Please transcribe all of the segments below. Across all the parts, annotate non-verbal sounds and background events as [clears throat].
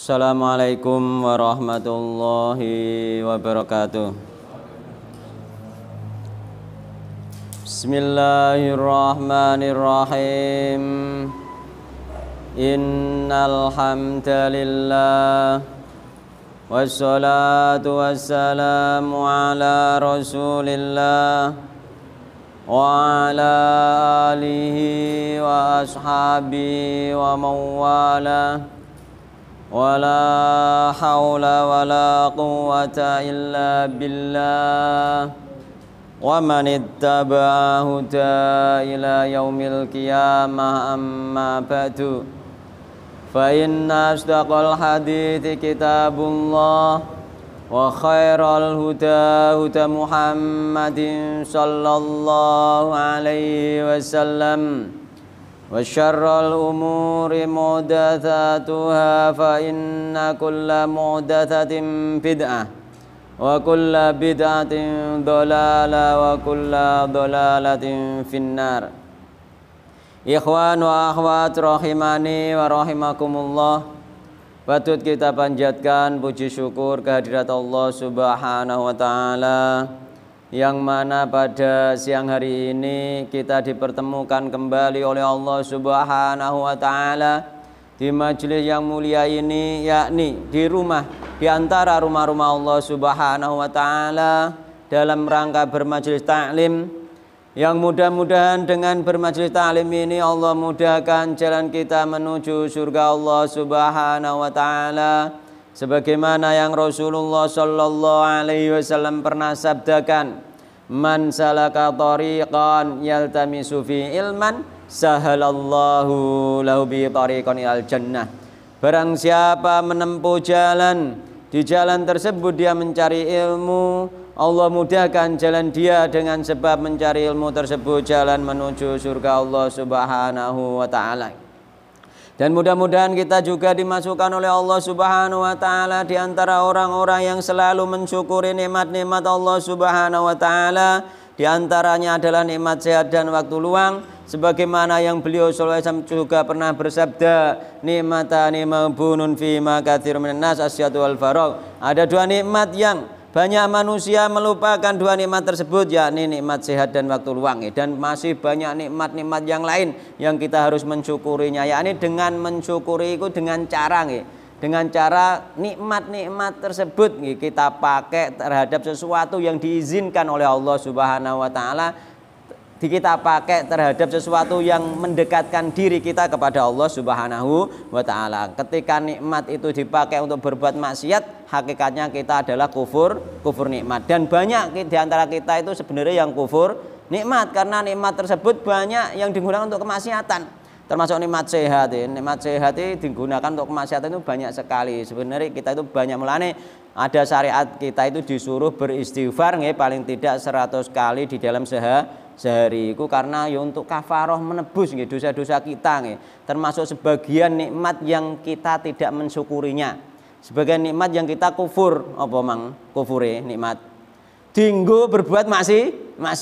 Assalamualaikum warahmatullahi wabarakatuh Bismillahirrahmanirrahim Innal hamdalillah Wassalatu wassalamu ala rasulillah Wa ala alihi wa ashabi wa mawalah ولا حول ولا قوة إلا بالله ومن اتبع هدى إلى يوم القيامة أما بعد فإن أصدق الحديث كتاب الله وخير الهدى هدى محمد صلى الله عليه وسلم وشر الأمور محدثاتها فإن كل محدثة بدعة وكل بدعة ضلالة وكل ضلالة في النار إخوان وأخوات رحماني ورحمكم الله Patut kita panjatkan puji syukur kehadirat Allah Subhanahu wa taala yang mana pada siang hari ini kita dipertemukan kembali oleh Allah Subhanahu wa taala di majelis yang mulia ini yakni di rumah di antara rumah-rumah Allah Subhanahu wa taala dalam rangka bermajelis taklim yang mudah-mudahan dengan bermajelis taklim ini Allah mudahkan jalan kita menuju surga Allah Subhanahu wa taala sebagaimana yang Rasulullah Shallallahu alaihi wasallam pernah sabdakan man salaka tariqan yaltamisu fi ilman sahalallahu lahu bi tariqan ilal jannah barang siapa menempuh jalan di jalan tersebut dia mencari ilmu Allah mudahkan jalan dia dengan sebab mencari ilmu tersebut jalan menuju surga Allah Subhanahu wa taala. Dan mudah-mudahan kita juga dimasukkan oleh Allah Subhanahu wa taala di antara orang-orang yang selalu mensyukuri nikmat-nikmat Allah Subhanahu wa taala. Di antaranya adalah nikmat sehat dan waktu luang sebagaimana yang beliau sallallahu juga pernah bersabda nikmat mabunun fi ma katsir minan nas asyatu al Ada dua nikmat yang banyak manusia melupakan dua nikmat tersebut yakni nikmat sehat dan waktu luang dan masih banyak nikmat-nikmat yang lain yang kita harus mensyukurinya yakni dengan mensyukuri itu dengan cara nih dengan cara nikmat-nikmat tersebut kita pakai terhadap sesuatu yang diizinkan oleh Allah Subhanahu wa taala di kita pakai terhadap sesuatu yang mendekatkan diri kita kepada Allah Subhanahu wa taala. Ketika nikmat itu dipakai untuk berbuat maksiat, hakikatnya kita adalah kufur, kufur nikmat. Dan banyak di antara kita itu sebenarnya yang kufur nikmat karena nikmat tersebut banyak yang digunakan untuk kemaksiatan. Termasuk nikmat sehat, ya. nikmat sehat ini digunakan untuk kemaksiatan itu banyak sekali. Sebenarnya kita itu banyak melani ada syariat kita itu disuruh beristighfar nge, paling tidak 100 kali di dalam sehat sehari itu karena ya untuk kafaroh menebus gitu dosa-dosa kita gitu. termasuk sebagian nikmat yang kita tidak mensyukurinya sebagian nikmat yang kita kufur apa mang kufure nikmat dinggo berbuat masih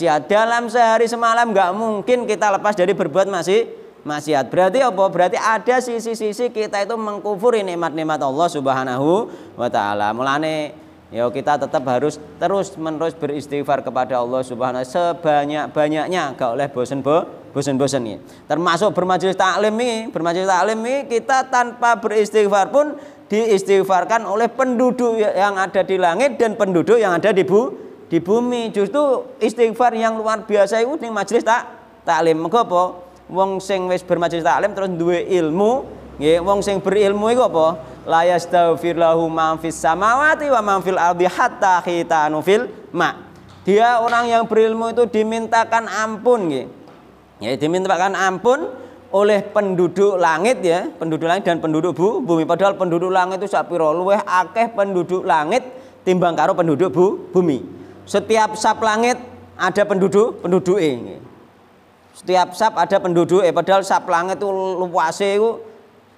ada dalam sehari semalam nggak mungkin kita lepas dari berbuat masih maksiat berarti apa berarti ada sisi-sisi kita itu mengkufuri nikmat-nikmat Allah Subhanahu wa taala mulane Ya kita tetap harus terus menerus beristighfar kepada Allah Subhanahu sebanyak banyaknya, gak oleh bosen bo, bosen bosen ya. Termasuk bermajelis taklim ini, bermajelis taklim ini kita tanpa beristighfar pun diistighfarkan oleh penduduk yang ada di langit dan penduduk yang ada di bu, di bumi. Justru istighfar yang luar biasa itu majelis tak taklim. Mengko Wong sing wis bermajelis taklim terus dua ilmu, nggih wong sing berilmu iku apa? la yastaghfir lahu man fis samawati wa man fil ardi hatta khitanu fil ma. Dia orang yang berilmu itu dimintakan ampun gitu Ya, dimintakan ampun oleh penduduk langit ya, penduduk langit dan penduduk bu, bumi. Padahal penduduk langit itu sak luweh akeh penduduk langit timbang karo penduduk bu, bumi. Setiap sap langit ada penduduk penduduk e, ini Setiap sap ada penduduk eh padahal sap langit itu luwase itu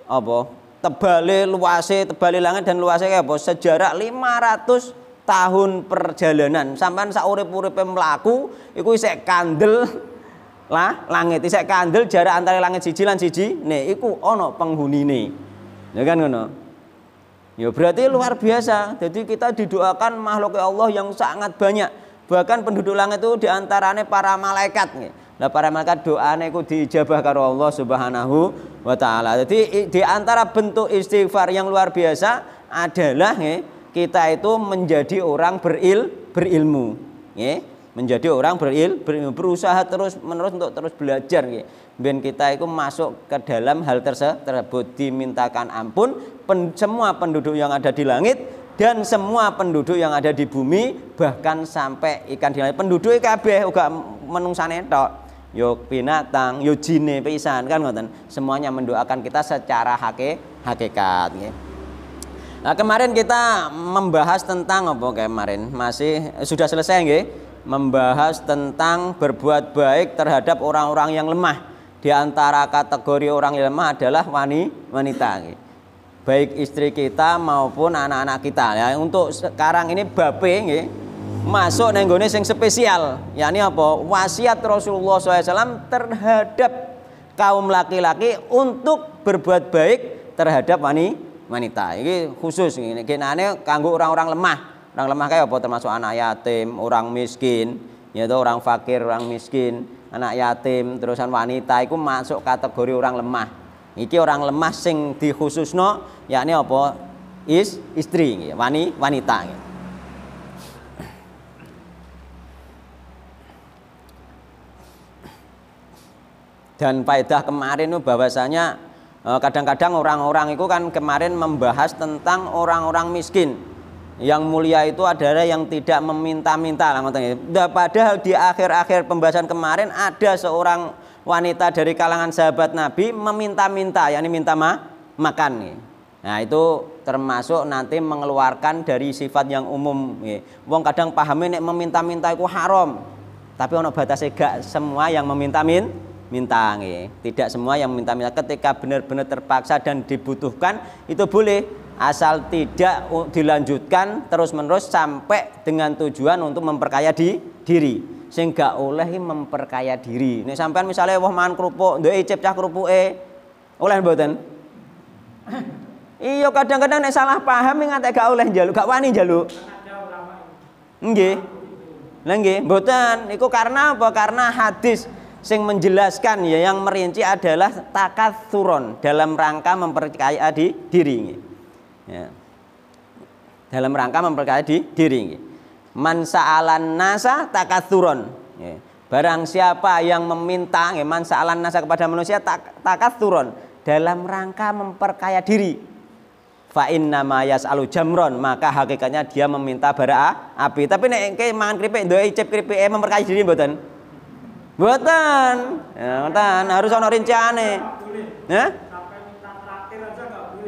apa? tebali luase tebali langit dan luase kayak bos sejarah 500 tahun perjalanan sampai saure pure pemelaku itu isek kandel lah langit isek kandel jarak antara langit siji lan siji nih iku ono penghuni nih ya kan ngono ya berarti luar biasa jadi kita didoakan makhluk Allah yang sangat banyak bahkan penduduk langit itu diantaranya para malaikat nih lah para malaikat doa iku diijabah karo Allah Subhanahu wa taala. Jadi di antara bentuk istighfar yang luar biasa adalah nge, kita itu menjadi orang beril berilmu, nge, menjadi orang beril berilmu, berusaha terus menerus untuk terus belajar nge. Ben kita itu masuk ke dalam hal tersebut dimintakan ampun pen, semua penduduk yang ada di langit dan semua penduduk yang ada di bumi bahkan sampai ikan di langit penduduk kabeh uga menungsa tok yo binatang, yo jine pisan kan ngoten. Semuanya mendoakan kita secara hake, hakikat nggih. Nah, kemarin kita membahas tentang apa kemarin? Masih eh, sudah selesai nggih? Membahas tentang berbuat baik terhadap orang-orang yang lemah. Di antara kategori orang yang lemah adalah wani, wanita nggih. Baik istri kita maupun anak-anak kita ya. Untuk sekarang ini bape nggih masuk nenggone sing spesial yakni apa wasiat Rasulullah SAW terhadap kaum laki-laki untuk berbuat baik terhadap wanita ini khusus ini kenane kanggo orang-orang lemah orang lemah kayak apa termasuk anak yatim orang miskin yaitu orang fakir orang miskin anak yatim terusan wanita itu masuk kategori orang lemah iki orang lemah sing dikhususno yakni apa is istri wani wanita gitu. dan faedah kemarin itu bahwasanya eh, kadang-kadang orang-orang itu kan kemarin membahas tentang orang-orang miskin yang mulia itu adalah yang tidak meminta-minta ya. nah, padahal di akhir-akhir pembahasan kemarin ada seorang wanita dari kalangan sahabat Nabi meminta-minta yakni minta ma makan nih. Nah itu termasuk nanti mengeluarkan dari sifat yang umum Wong kadang pahami nek meminta-minta itu haram tapi ono batasnya gak semua yang meminta-minta minta nge. Tidak semua yang minta-minta ketika benar-benar terpaksa dan dibutuhkan itu boleh asal tidak dilanjutkan terus-menerus sampai dengan tujuan untuk memperkaya di diri sehingga oleh memperkaya diri. ini sampean misalnya wah makan kerupuk, cah kerupuk kerupuke oleh boten iyo kadang-kadang nih salah paham ingat gak oleh jaluk gak wani jaluk Nggih. nggih, mboten. Iku karena apa? Karena hadis sing menjelaskan ya yang merinci adalah turun dalam rangka memperkaya di diri ya. dalam rangka memperkaya di diri Mansaalan nasa takathuron ya. barang siapa yang meminta ya, man nasa kepada manusia tak, turun dalam rangka memperkaya diri fa'in nama yas'alu jamron maka hakikatnya dia meminta bara api tapi nek mangan keripik doi icip keripik eh, memperkaya diri buatan Buatan. Ya, buatan. Harus ono rinciane. Ya?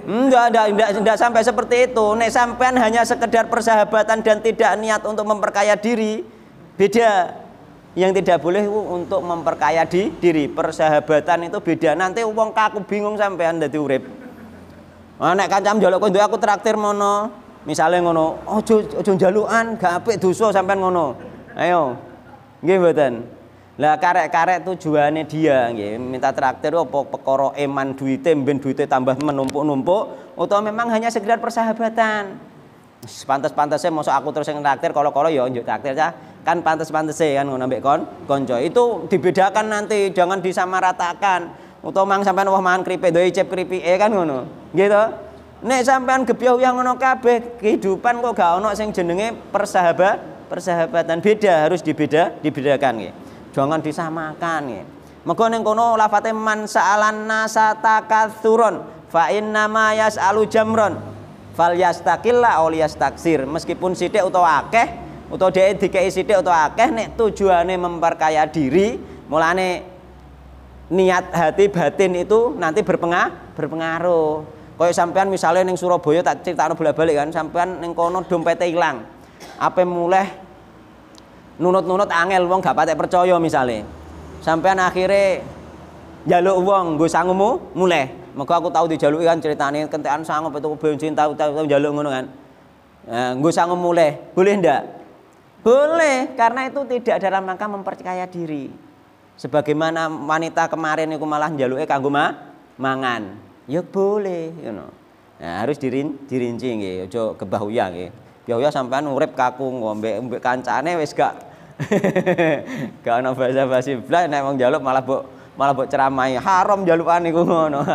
Enggak, enggak, enggak, enggak sampai seperti itu. Nek sampean hanya sekedar persahabatan dan tidak niat untuk memperkaya diri, beda. Yang tidak boleh untuk memperkaya di, diri. Persahabatan itu beda. Nanti uang kaku bingung sampean dadi urip. Nah, nek kancam jaluk kowe aku traktir mono. Misalnya ngono, ojo ojo jaluan, gak apik duso sampean ngono. Ayo. gimana? Lah karek-karek tujuannya dia ya. minta traktir apa pekoro eman duitnya, ben duitnya tambah menumpuk-numpuk atau memang hanya sekedar persahabatan. pantas pantasnya, mau aku terus yang traktir kalau-kalau ya njuk traktir ya Kan pantas pantasnya kan ngono kon konco Itu dibedakan nanti, jangan disamaratakan. atau mang sampean wah mangan doi cep kripi eh kan ngono. Gitu. Nek sampean gebyah yang ngono kabeh, kehidupan kok gak ono sing jenenge persahabat persahabatan beda harus dibeda dibedakan gitu jangan disamakan ya. Maka ning kono lafate man sa'alan nasa takatsuron fa inna ma yas'alu jamron fal yastaqilla aw yastaksir meskipun sithik utawa akeh utawa dhek dikeki sithik utawa akeh nek tujuane memperkaya diri mulane niat hati batin itu nanti berpengaruh berpengaruh kaya sampean misalnya ning Surabaya tak critakno bolak-balik kan sampean ning kono dompete ilang apa mulai nunut-nunut angel wong gak patek percaya misalnya sampean akhirnya jaluk wong gue sangumu mulai maka aku tahu dijaluki kan ceritanya kentekan sanggup itu bensin tahu tahu, tahu jaluk ngono kan nah, eh, gue sanggup mulai boleh ndak boleh karena itu tidak dalam rangka mempercaya diri sebagaimana wanita kemarin itu malah njaluke kanggo ma mangan ya boleh you know. nah, harus dirin, dirinci nggih aja kebahuya nggih Ya ya sampean urip kaku ngombe mbek kancane wis gak [laughs] gak ana basa-basi blas nek wong njaluk malah mbok malah mbok ceramahi haram njalukan iku ngono.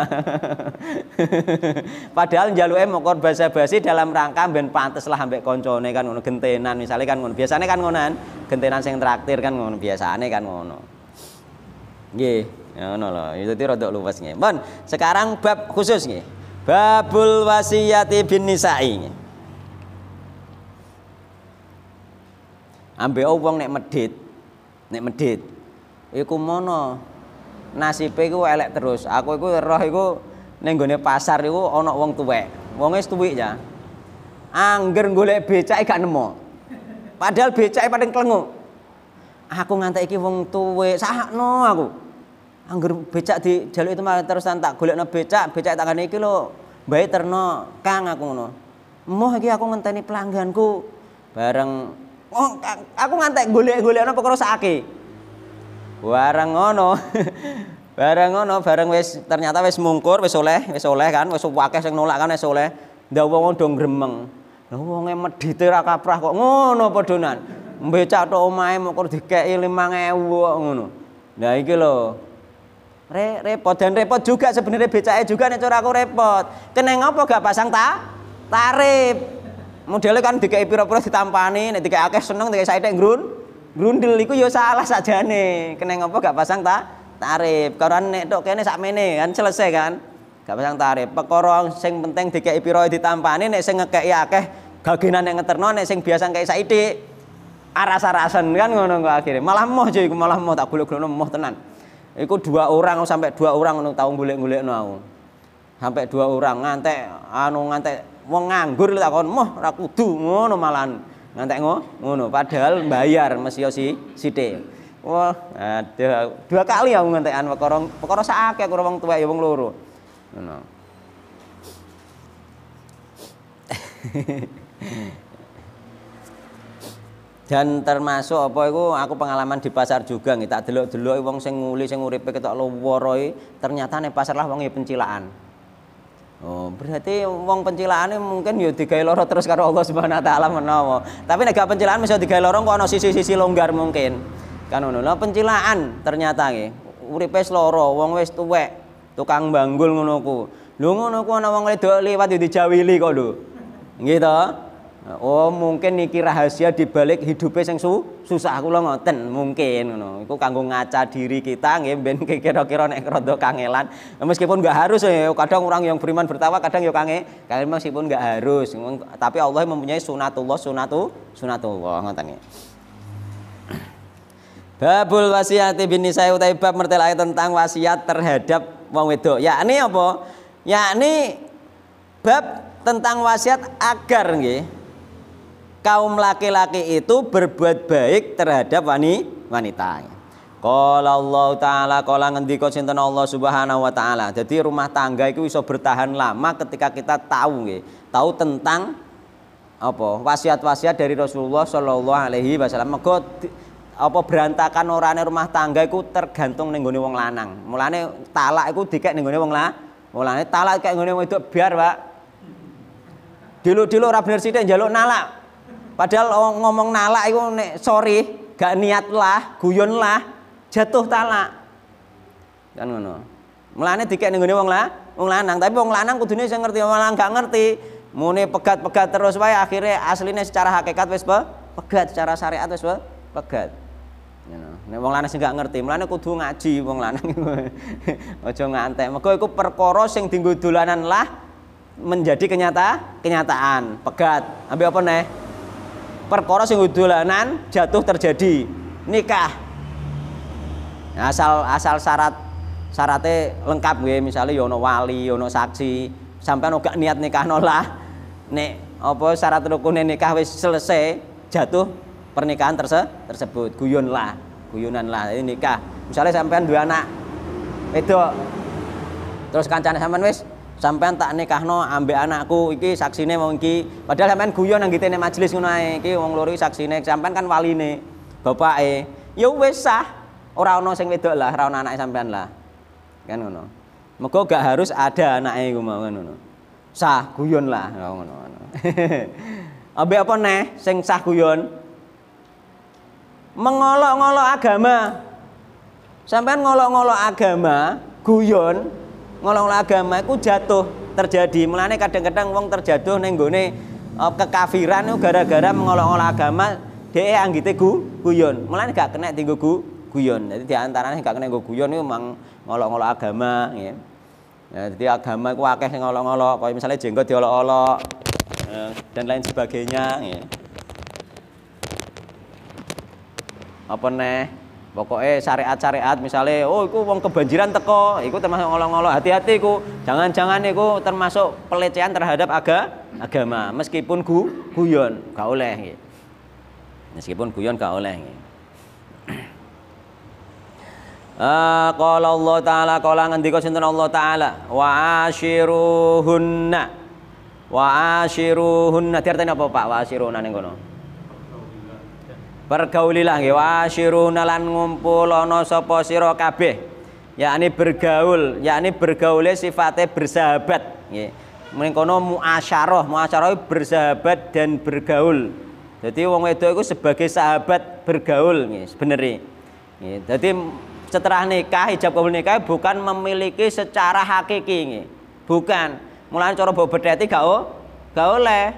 [laughs] Padahal njaluke mokor basa-basi dalam rangka ben pantes lah ambek koncone kan ngono gentenan misalnya kan ngono. Biasane kan ngonoan, gentenan sing traktir kan ngono biasane kan ngono. Nggih, ya, ngono lho. Itu ya, ti rada luwes nggih. Bon, sekarang bab khusus nggih. Babul wasiyati bin nisa'i. Nge. Ambek oh, wong nek medit, nek medit. iku mono nasibe iku elek terus. Aku iku roh iku ning gone pasar iku ana wong tuwek. Wonge tuwek ya. Angger golek becake gak nemu. Padahal becake paling klengu. Aku ngantek iki wong tuwek, sakno aku. Angger becak di jaluk itu malah terusan tak golekno becak, becak tak iki lho. Mbae terno Kang aku ngono. Moh iki aku ngenteni pelangganku bareng Oh, aku ngantek golek-golek apa kerosake. Barang ngono. [laughs] barang ngono, barang wis ternyata wis mungkur, wis oleh, wis oleh kan, wis akeh sing nolak kan wis oleh. Ndak wong dong gremeng. Lah wonge medhite ra kaprah kok ngono padhonan. Mbecak tok omahe mok dikeki 5000 kok ngono. Nah iki lho, Re, repot dan repot juga sebenarnya becaknya juga nih aku repot. Kena ngapa gak pasang ta? Tarif modelnya kan dikai pira-pira ditampani nek dikai akeh seneng dikai saithik grun grundel iku yo ya salah sajane kena ngapa gak pasang ta tarif karan nek tok kene sakmene kan selesai kan gak pasang tarif perkara sing penting dikai pira ya ditampani nek sing ngekeki akeh gagenan yang ngeterno nek sing biasa kayak saithik aras-arasan kan ngono kok akhirnya malah moh jadi malah moh tak gulung-gulung moh tenan iku dua orang sampai dua orang ngono tau golek-golekno aku sampai dua orang ngante, anu ngante wong nganggur takon moh ra kudu ngono malan ngantek ngono padahal bayar mesti yo si sithik wah aduh dua kali aku ngantekan perkara perkara sakake aku wong tuwek ya wong loro ngono [laughs] dan termasuk apa itu aku pengalaman di pasar juga nih tak delok-delok wong sing nguli sing uripe ketok e, ternyata nih pasar lah wong e pencilaan Oh, berarti wong pencilaan mungkin ya digawe loro terus karo Allah Subhanahu wa taala menawa. Tapi nek pencilaan bisa digawe loro kok ana sisi-sisi longgar mungkin. Kan ngono. Lah pencilaan ternyata nggih. Uripe loro, wong wis tuwek, tukang banggul ngono ku. Lho ngono ku ana wong wedok liwat dijawili kok lho. Nggih to? Oh, mungkin niki rahasia dibalik hidupnya yang su susah lo ngoten, mungkin no. Iku kanggo ngaca diri kita nggih ben kira-kira nek rada kangelan. Meskipun nggak harus ya, kadang orang yang beriman bertawa kadang yo kange, kalian meskipun nggak harus, tapi Allah mempunyai sunatullah sunatu sunatullah ngoten Babul wasiat bin nisai utai bab mertelai tentang wasiat terhadap wong wedok. Yakni apa? Yakni bab tentang wasiat agar nggih kaum laki-laki itu berbuat baik terhadap wanita. Kalau Allah Taala kalau ngendiko sinten Allah Subhanahu Wa Taala. Jadi rumah tangga itu bisa bertahan lama ketika kita tahu, tahu tentang apa wasiat-wasiat dari Rasulullah Shallallahu Alaihi Wasallam. Mego apa berantakan orangnya rumah tangga itu tergantung nenggone wong lanang. Mulane talak itu dikek nenggone wong lah. Mulane talak kayak nenggone wong itu biar pak. Dulu dulu orang bener sithik jaluk nalak Padahal ngomong nala, itu nek sorry, gak niat lah, guyon lah, jatuh talak. Kan ngono. Melane dikek ning wong lah, wong lanang, tapi wong lanang kudune sing ngerti, wong lanang gak ngerti. Mune pegat-pegat terus wae akhirnya aslinya secara hakikat wis pegat, secara syariat wis pegat. pegat. Nek wong lanang sing gak ngerti, mlane kudu ngaji wong lanang. [laughs] Aja ngantek. Mergo iku perkara sing dienggo dolanan lah menjadi kenyata kenyataan, pegat. Ambil apa nih perkara sing dolanan jatuh terjadi nikah asal asal syarat syaratnya lengkap gue misalnya yono ya wali yono ya saksi sampai gak niat nikah nolah nek apa syarat rukunnya nikah wis selesai jatuh pernikahan terse tersebut guyon lah guyonan lah ini nikah misalnya sampean dua anak itu terus kancan sampean wis sampean tak nikahno ambek anakku iki saksine mau iki padahal sampean guyon nang ngitene majelis ngono ae iki wong loro saksine sampean kan waline bapake ya wis sah ora ana sing wedok lah ora ana anake sampean lah kan ngono mego gak harus ada anake iku mau kan ngono sah guyon lah ngono ngono [laughs] ambek apa neh sing sah guyon mengolok-ngolok agama sampean ngolok-ngolok agama guyon ngolong agama itu jatuh terjadi. Mulane kadang-kadang wong terjatuh neng gone eh, kekafiran gara-gara mengolong agama dhek anggite gu guyon. Mulane gak kena tinggu gu guyon. Jadi diantaranya gak kena gu guyon itu mang ngolong-ngolong agama ya. Ya, jadi agama itu akeh ngolong-ngolong. Kalau misalnya jenggot diolok-olok eh, dan lain sebagainya. Ya. Apa nih? pokoknya syariat-syariat misalnya oh itu wong kebanjiran teko itu termasuk ngolong-ngolong hati-hati itu jangan-jangan itu termasuk pelecehan terhadap aga agama meskipun gu guyon gak oleh gitu. meskipun guyon gak oleh gitu. Uh, [clears throat] Allah taala qala ngendika sinten Allah taala wa asyiruhunna wa asyiruhunna diarteni apa Pak wa asyiruhunna ini Pergaulilah nggih wasiruna lan ngumpul ana sapa sira kabeh. Yakni bergaul, yakni bergaule sifatnya bersahabat nggih. Mengkono muasyarah, muasyarah bersahabat dan bergaul. Jadi wong wedok itu sebagai sahabat bergaul nggih sebenere. Nggih. Dadi setelah nikah hijab kabul nikah bukan memiliki secara hakiki nggih. Bukan. mulai cara mbok bedheti gak oh, gak oleh.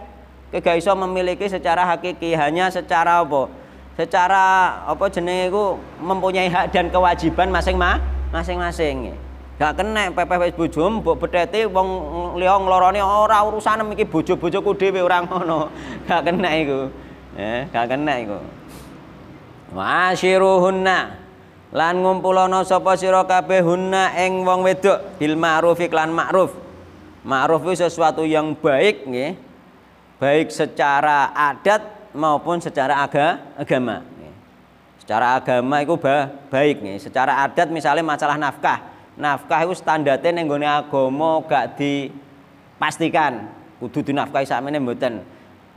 ke gak memiliki secara hakiki, hanya secara apa? secara apa jenenge iku mempunyai hak dan kewajiban masing-masing. Gak kena PPP bojo mbok bethete wong liya nglorone ora urusane iki bojo-bojoku dhewe ora ngono. [laughs] Gak kena iku. Eh, gak kena iku. Wasyiruhunna lan ngumpulana sapa sira kabeh hunna ing wong wedok bil ma'ruf lan ma'ruf. Ma'ruf itu sesuatu yang baik nggih. Baik secara adat maupun secara aga, agama. Secara agama itu baik nih. Secara adat misalnya masalah nafkah. Nafkah itu standarnya yang gue agomo gak dipastikan. Kudu di nafkah sama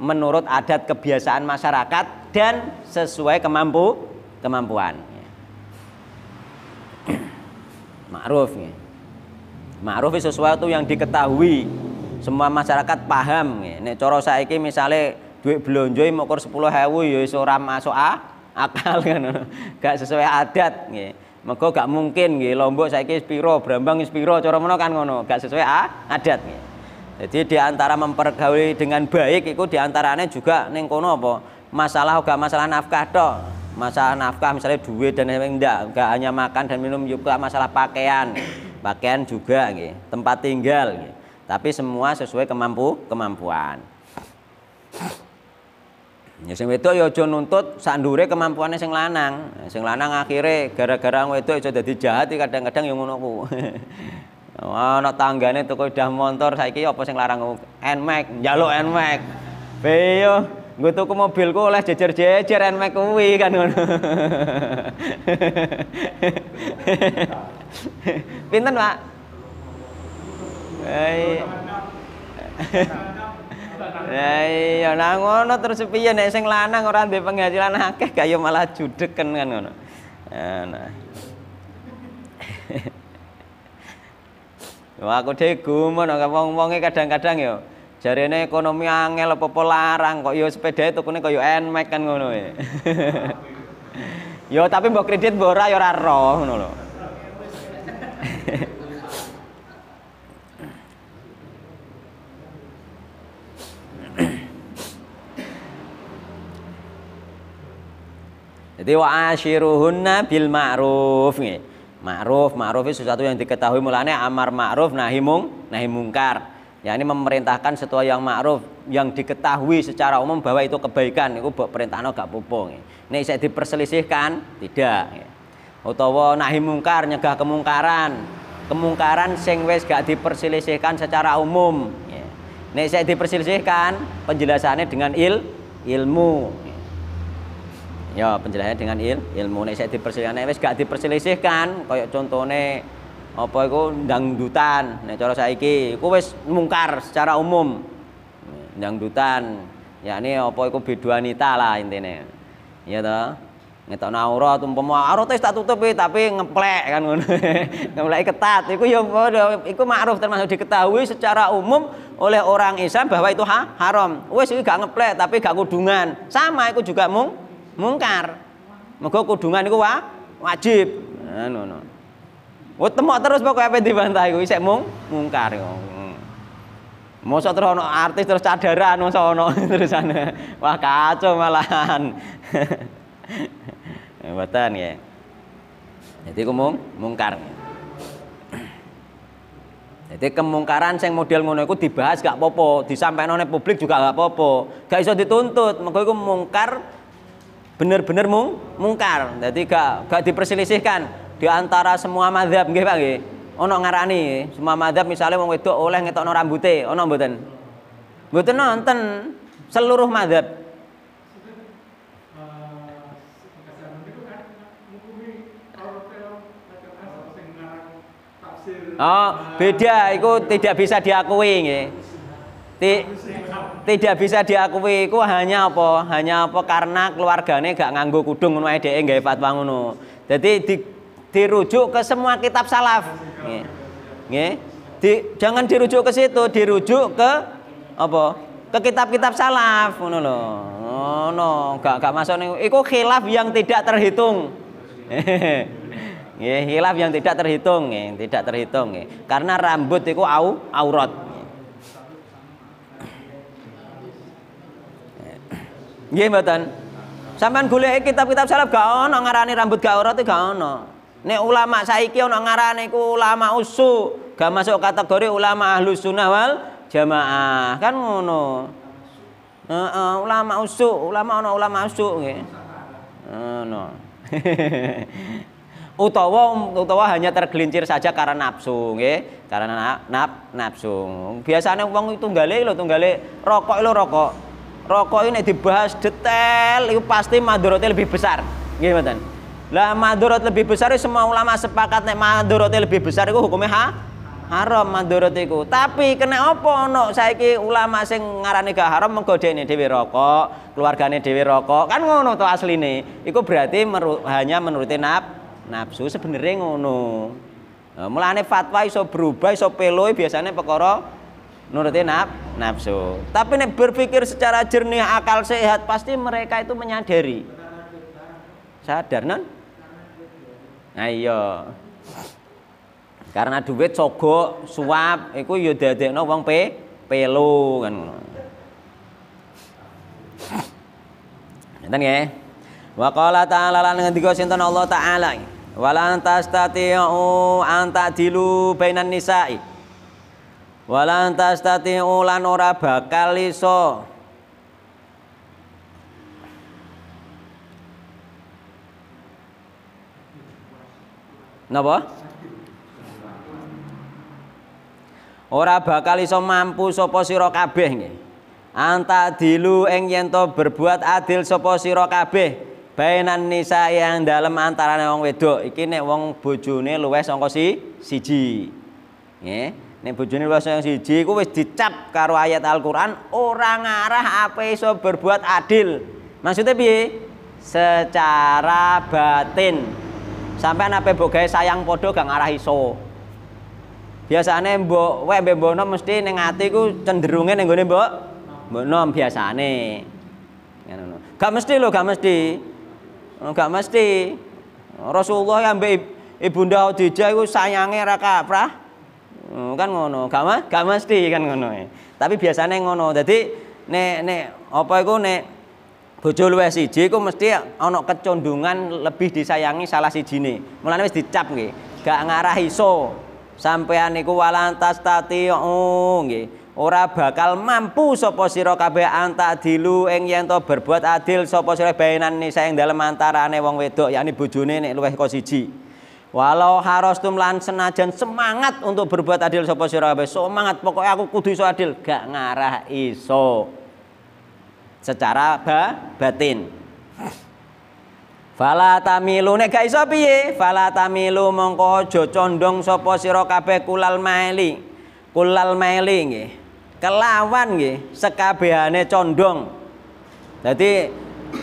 Menurut adat kebiasaan masyarakat dan sesuai kemampu kemampuan. Ma'ruf nih. Ma'ruf sesuatu yang diketahui semua masyarakat paham nih. Nek corosaki saiki misalnya duit sepuluh mokor yo ya ramah so a akal kan. [laughs] Gak sesuai adat nggih. Mereka gak mungkin nggih Lombok ke spiro, berambang spiro cara menawa kan ngono, gak sesuai a adat nggih. Jadi diantara mempergauli dengan baik itu diantaranya juga neng kono apa? Masalah gak masalah nafkah to Masalah nafkah misalnya duit dan yang enggak, enggak hanya makan dan minum juga ya masalah pakaian. Pakaian juga nggih, tempat tinggal nggih. Tapi semua sesuai kemampu kemampuan. Ya sing wedok ya aja nuntut sak ndure kemampuane sing lanang. Ya, sing lanang akhire gara-gara wedok iso dadi jahat kadang-kadang ya ngono ku. [laughs] Ana tanggane tuku dah motor saiki apa sing larang Nmax, njaluk Nmax. Beyo gue tuku mobilku oleh jejer-jejer Nmax kuwi kan ngono. [laughs] Pinten, Pak? Eh. Ya iya nah ngono terus piye nek sing lanang ora duwe penghasilan akeh gak yo malah judeken kan ngono. Nah. [laughs] aku dhek gumun kok wong-wonge kadang-kadang yo jarene ekonomi angel apa larang kok yo sepeda itu kok yo enmek kan ngono e. [laughs] yo tapi mbok kredit mbok ora yo ora roh ngono lho. Jadi wa ashiruhunna bil ma'ruf nggih. Ma'ruf, ma'ruf itu sesuatu yang diketahui mulanya amar ma'ruf nahi mung nahi mungkar. Ya ini memerintahkan sesuatu yang ma'ruf yang diketahui secara umum bahwa itu kebaikan itu perintahnya gak popo Ini saya diperselisihkan tidak. Utawa nahi mungkar nyegah kemungkaran. Kemungkaran sing wis gak diperselisihkan secara umum. Ini saya diperselisihkan penjelasannya dengan il ilmu ya penjelasannya dengan il, ilmu nek saya dipersilisihkan nek wis gak kayak kaya contohnya apa itu dangdutan nek cara saiki iku wis mungkar secara umum dangdutan yakni apa iku beduanita lah intinya iya toh ngetokno aurat umpama aurat itu tak tutupi tapi ngeplek kan ngono [laughs] ngeplek ketat iku ya iku ma'ruf termasuk diketahui secara umum oleh orang Islam bahwa itu ha, haram wis iki gak ngeplek tapi gak kudungan sama itu juga mung mungkar. Mego kudungan iku wajib. Ngono nah, no. Oh temok terus pokoknya apa dibantah iku isek mung mungkar yo. Hmm. Mosok terus artis terus cadaran so ono [laughs] terus ana. Wah kacau malahan. [laughs] Eh, mboten ya. Jadi ku mung mungkar. Jadi kemungkaran sing model ngono iku dibahas gak popo, disampaikan oleh publik juga gak popo. Gak iso dituntut, mergo iku mungkar bener-bener mung mungkar. Jadi gak gak diperselisihkan di antara semua madhab gitu Pak Ono ngarani semua madhab misalnya mau wedok oleh no rambute, ono buten buten nonton seluruh madhab. Oh, beda itu tidak bisa diakui nggih. Ti tidak bisa diakui ku hanya apa hanya apa karena keluargane gak nganggo kudung ngono ae dhek gawe fatwa ngono jadi di, dirujuk ke semua kitab salaf nggih di, jangan dirujuk ke situ dirujuk ke apa ke kitab-kitab salaf ngono lho ngono gak gak masuk ning iku khilaf yang tidak terhitung [laughs] nggih khilaf yang tidak terhitung nggih tidak terhitung nggih karena rambut itu au aurat Nggih mboten. Sampean goleki kitab-kitab salaf gak ono ngarani rambut gak orot gak ono. Nek ulama saiki ono ngarani ku ulama usu, gak masuk kategori ulama ahlus sunnah wal jamaah. Kan ngono. Uh, uh, ulama usu, ulama ono ulama usu nggih. Ngono. [laughs] utawa um, utawa hanya tergelincir saja karena nafsu nggih, karena nap, nap nafsu. Biasanya wong tunggale lho tunggale rokok lho rokok rokok ini dibahas detail itu pasti madurotnya lebih besar gimana? mboten lah lebih besar semua ulama sepakat nek madurotnya lebih besar itu hukumnya ha haram madorot itu tapi kena apa saya ki ulama sing ngarani gak haram menggoda ini dewi rokok keluarganya dewi rokok kan ngono asli nih. itu berarti meru, hanya menuruti nafsu sebenarnya ngono nah, mulane fatwa iso berubah iso peloi biasanya pekoro nuruti naf nafsu tapi nek berpikir secara jernih akal sehat pasti mereka itu menyadari sadar non Ayo, nah, iya. karena duit sogok suap itu ya dadekno wong pe pelu kan Ngeten ya, Wa ta'ala lan ngendika sinten Allah taala. Walan tastati'u an ta'dilu bainan nisa'i. Walantas tati ulan ora bakal iso Napa? Ora bakal iso mampu sapa sira kabeh nggih. Anta dilu ing yen berbuat adil sapa sira kabeh bainan nisa yang dalam antarane wong wedok. Iki nek wong bojone luwih sangka si siji. Nggih. Nek bojone wasa yang siji iku wis dicap karo ayat Al-Qur'an ora ngarah apa iso berbuat adil. Maksudnya piye? Secara batin. Sampai apa mbok gawe sayang padha gak ngarah iso. Biasane mbok wek mbek mbono mesti ning ati ku cenderunge ning gone mbok mbono biasane. Ngono. Gak mesti lho, gak mesti. Gak mesti. Rasulullah yang Ibunda Khadijah gue sayangnya raka prah Oh, kan ngono gak mah gak mesti kan ngono e. tapi biasanya ngono jadi nek nek apa itu nek bojo luwih siji iku mesti ana kecondongan lebih disayangi salah sijine mulane wis dicap nggih gak ngarah iso sampean iku walantas tati'u oh, nggih ora bakal mampu sapa sira kabeh antak dilu ing yen to berbuat adil sapa sira bainan nisa ing dalem antarane wong wedok yakni bojone nek luwih ka siji Walau harus lan senajan semangat untuk berbuat adil sapa sira Semangat pokoknya aku kudu iso adil, gak ngarah iso. Secara ba, batin. Fala tamilu nek gak iso piye? Fala tamilu mongko aja condong sapa sira kabeh kulal maili. Kulal maili nggih. Kelawan nggih sekabehane condong. jadi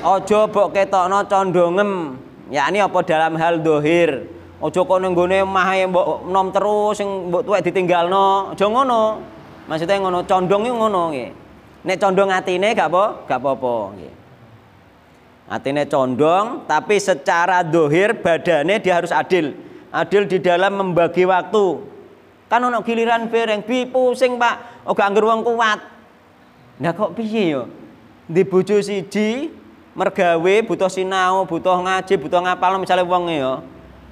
aja mbok ketokno condongem, yakni apa dalam hal dohir Ojo kok nang mah yang mbok nom terus sing mbok tuwek no Aja ngono. Maksudnya ngono condong iku ngono nggih. Nek condong atine gak apa gak apa-apa hati Atine condong tapi secara dohir badannya dia harus adil. Adil di dalam membagi waktu. Kan ono giliran bereng bi pusing Pak. Oga oh, anggur wong kuat. Nah kok piye yo? Di bojo siji mergawe butuh sinau, butuh ngaji, butuh ngapal misalnya wong ya.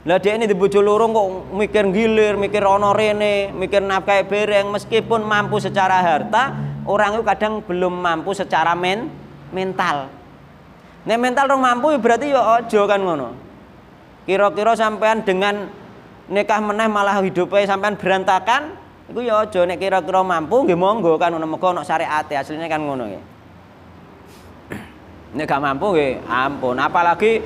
Lah dia ini dibujuk lurung kok mikir gilir, mikir honor ini, mikir nafkah bereng meskipun mampu secara harta, orang itu kadang belum mampu secara men mental. ini mental orang mampu ya berarti ya ojo kan ngono. Kira-kira sampean dengan nikah meneh malah hidupnya sampean berantakan, itu ya ojo, nek kira-kira mampu nggih ya monggo kan ngono mega ono syariat. aslinya kan ngono ya Nek gak mampu ya ampun, apalagi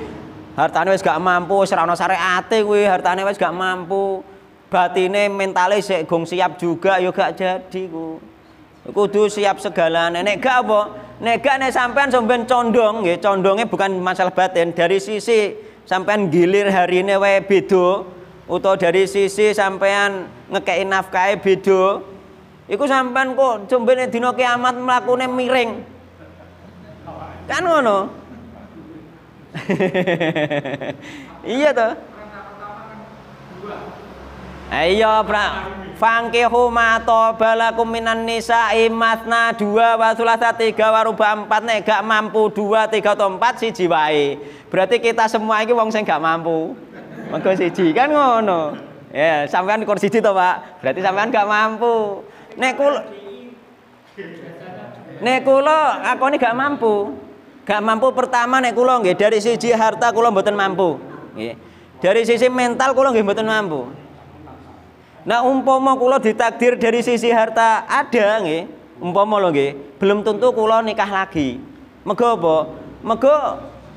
hartane wis gak mampu wis ora ana syariate kuwi hartane wis gak mampu batine mentale sik gong siap juga yo ya gak jadi ku kudu siap segalane nek gak apa nek gak nek sampean somben condong nggih condonge bukan masalah batin dari sisi sampean gilir harine wae beda atau dari sisi sampean ngekeki nafkahe beda iku sampean kok somben dina kiamat mlakune miring kan ngono [laughs] iya tuh. Ayo pra fangkihu ma balakum minan nisa imatna dua wa tiga waruba empat nek gak mampu dua tiga atau empat siji wae. Berarti kita semua ini wong sing gak mampu. Mengko siji kan ngono. Ya, sampean kursi siji to, Pak. Berarti sampean gak mampu. Nek kula Nek kula aku ini gak mampu. Gak mampu pertama nih kula nggih dari sisi harta kula mboten mampu. Nggih. Dari sisi mental kula nggih mboten mampu. Nah umpama kula ditakdir dari sisi harta ada nggih, umpama lho nggih, belum tentu kula nikah lagi. Mego apa? Mego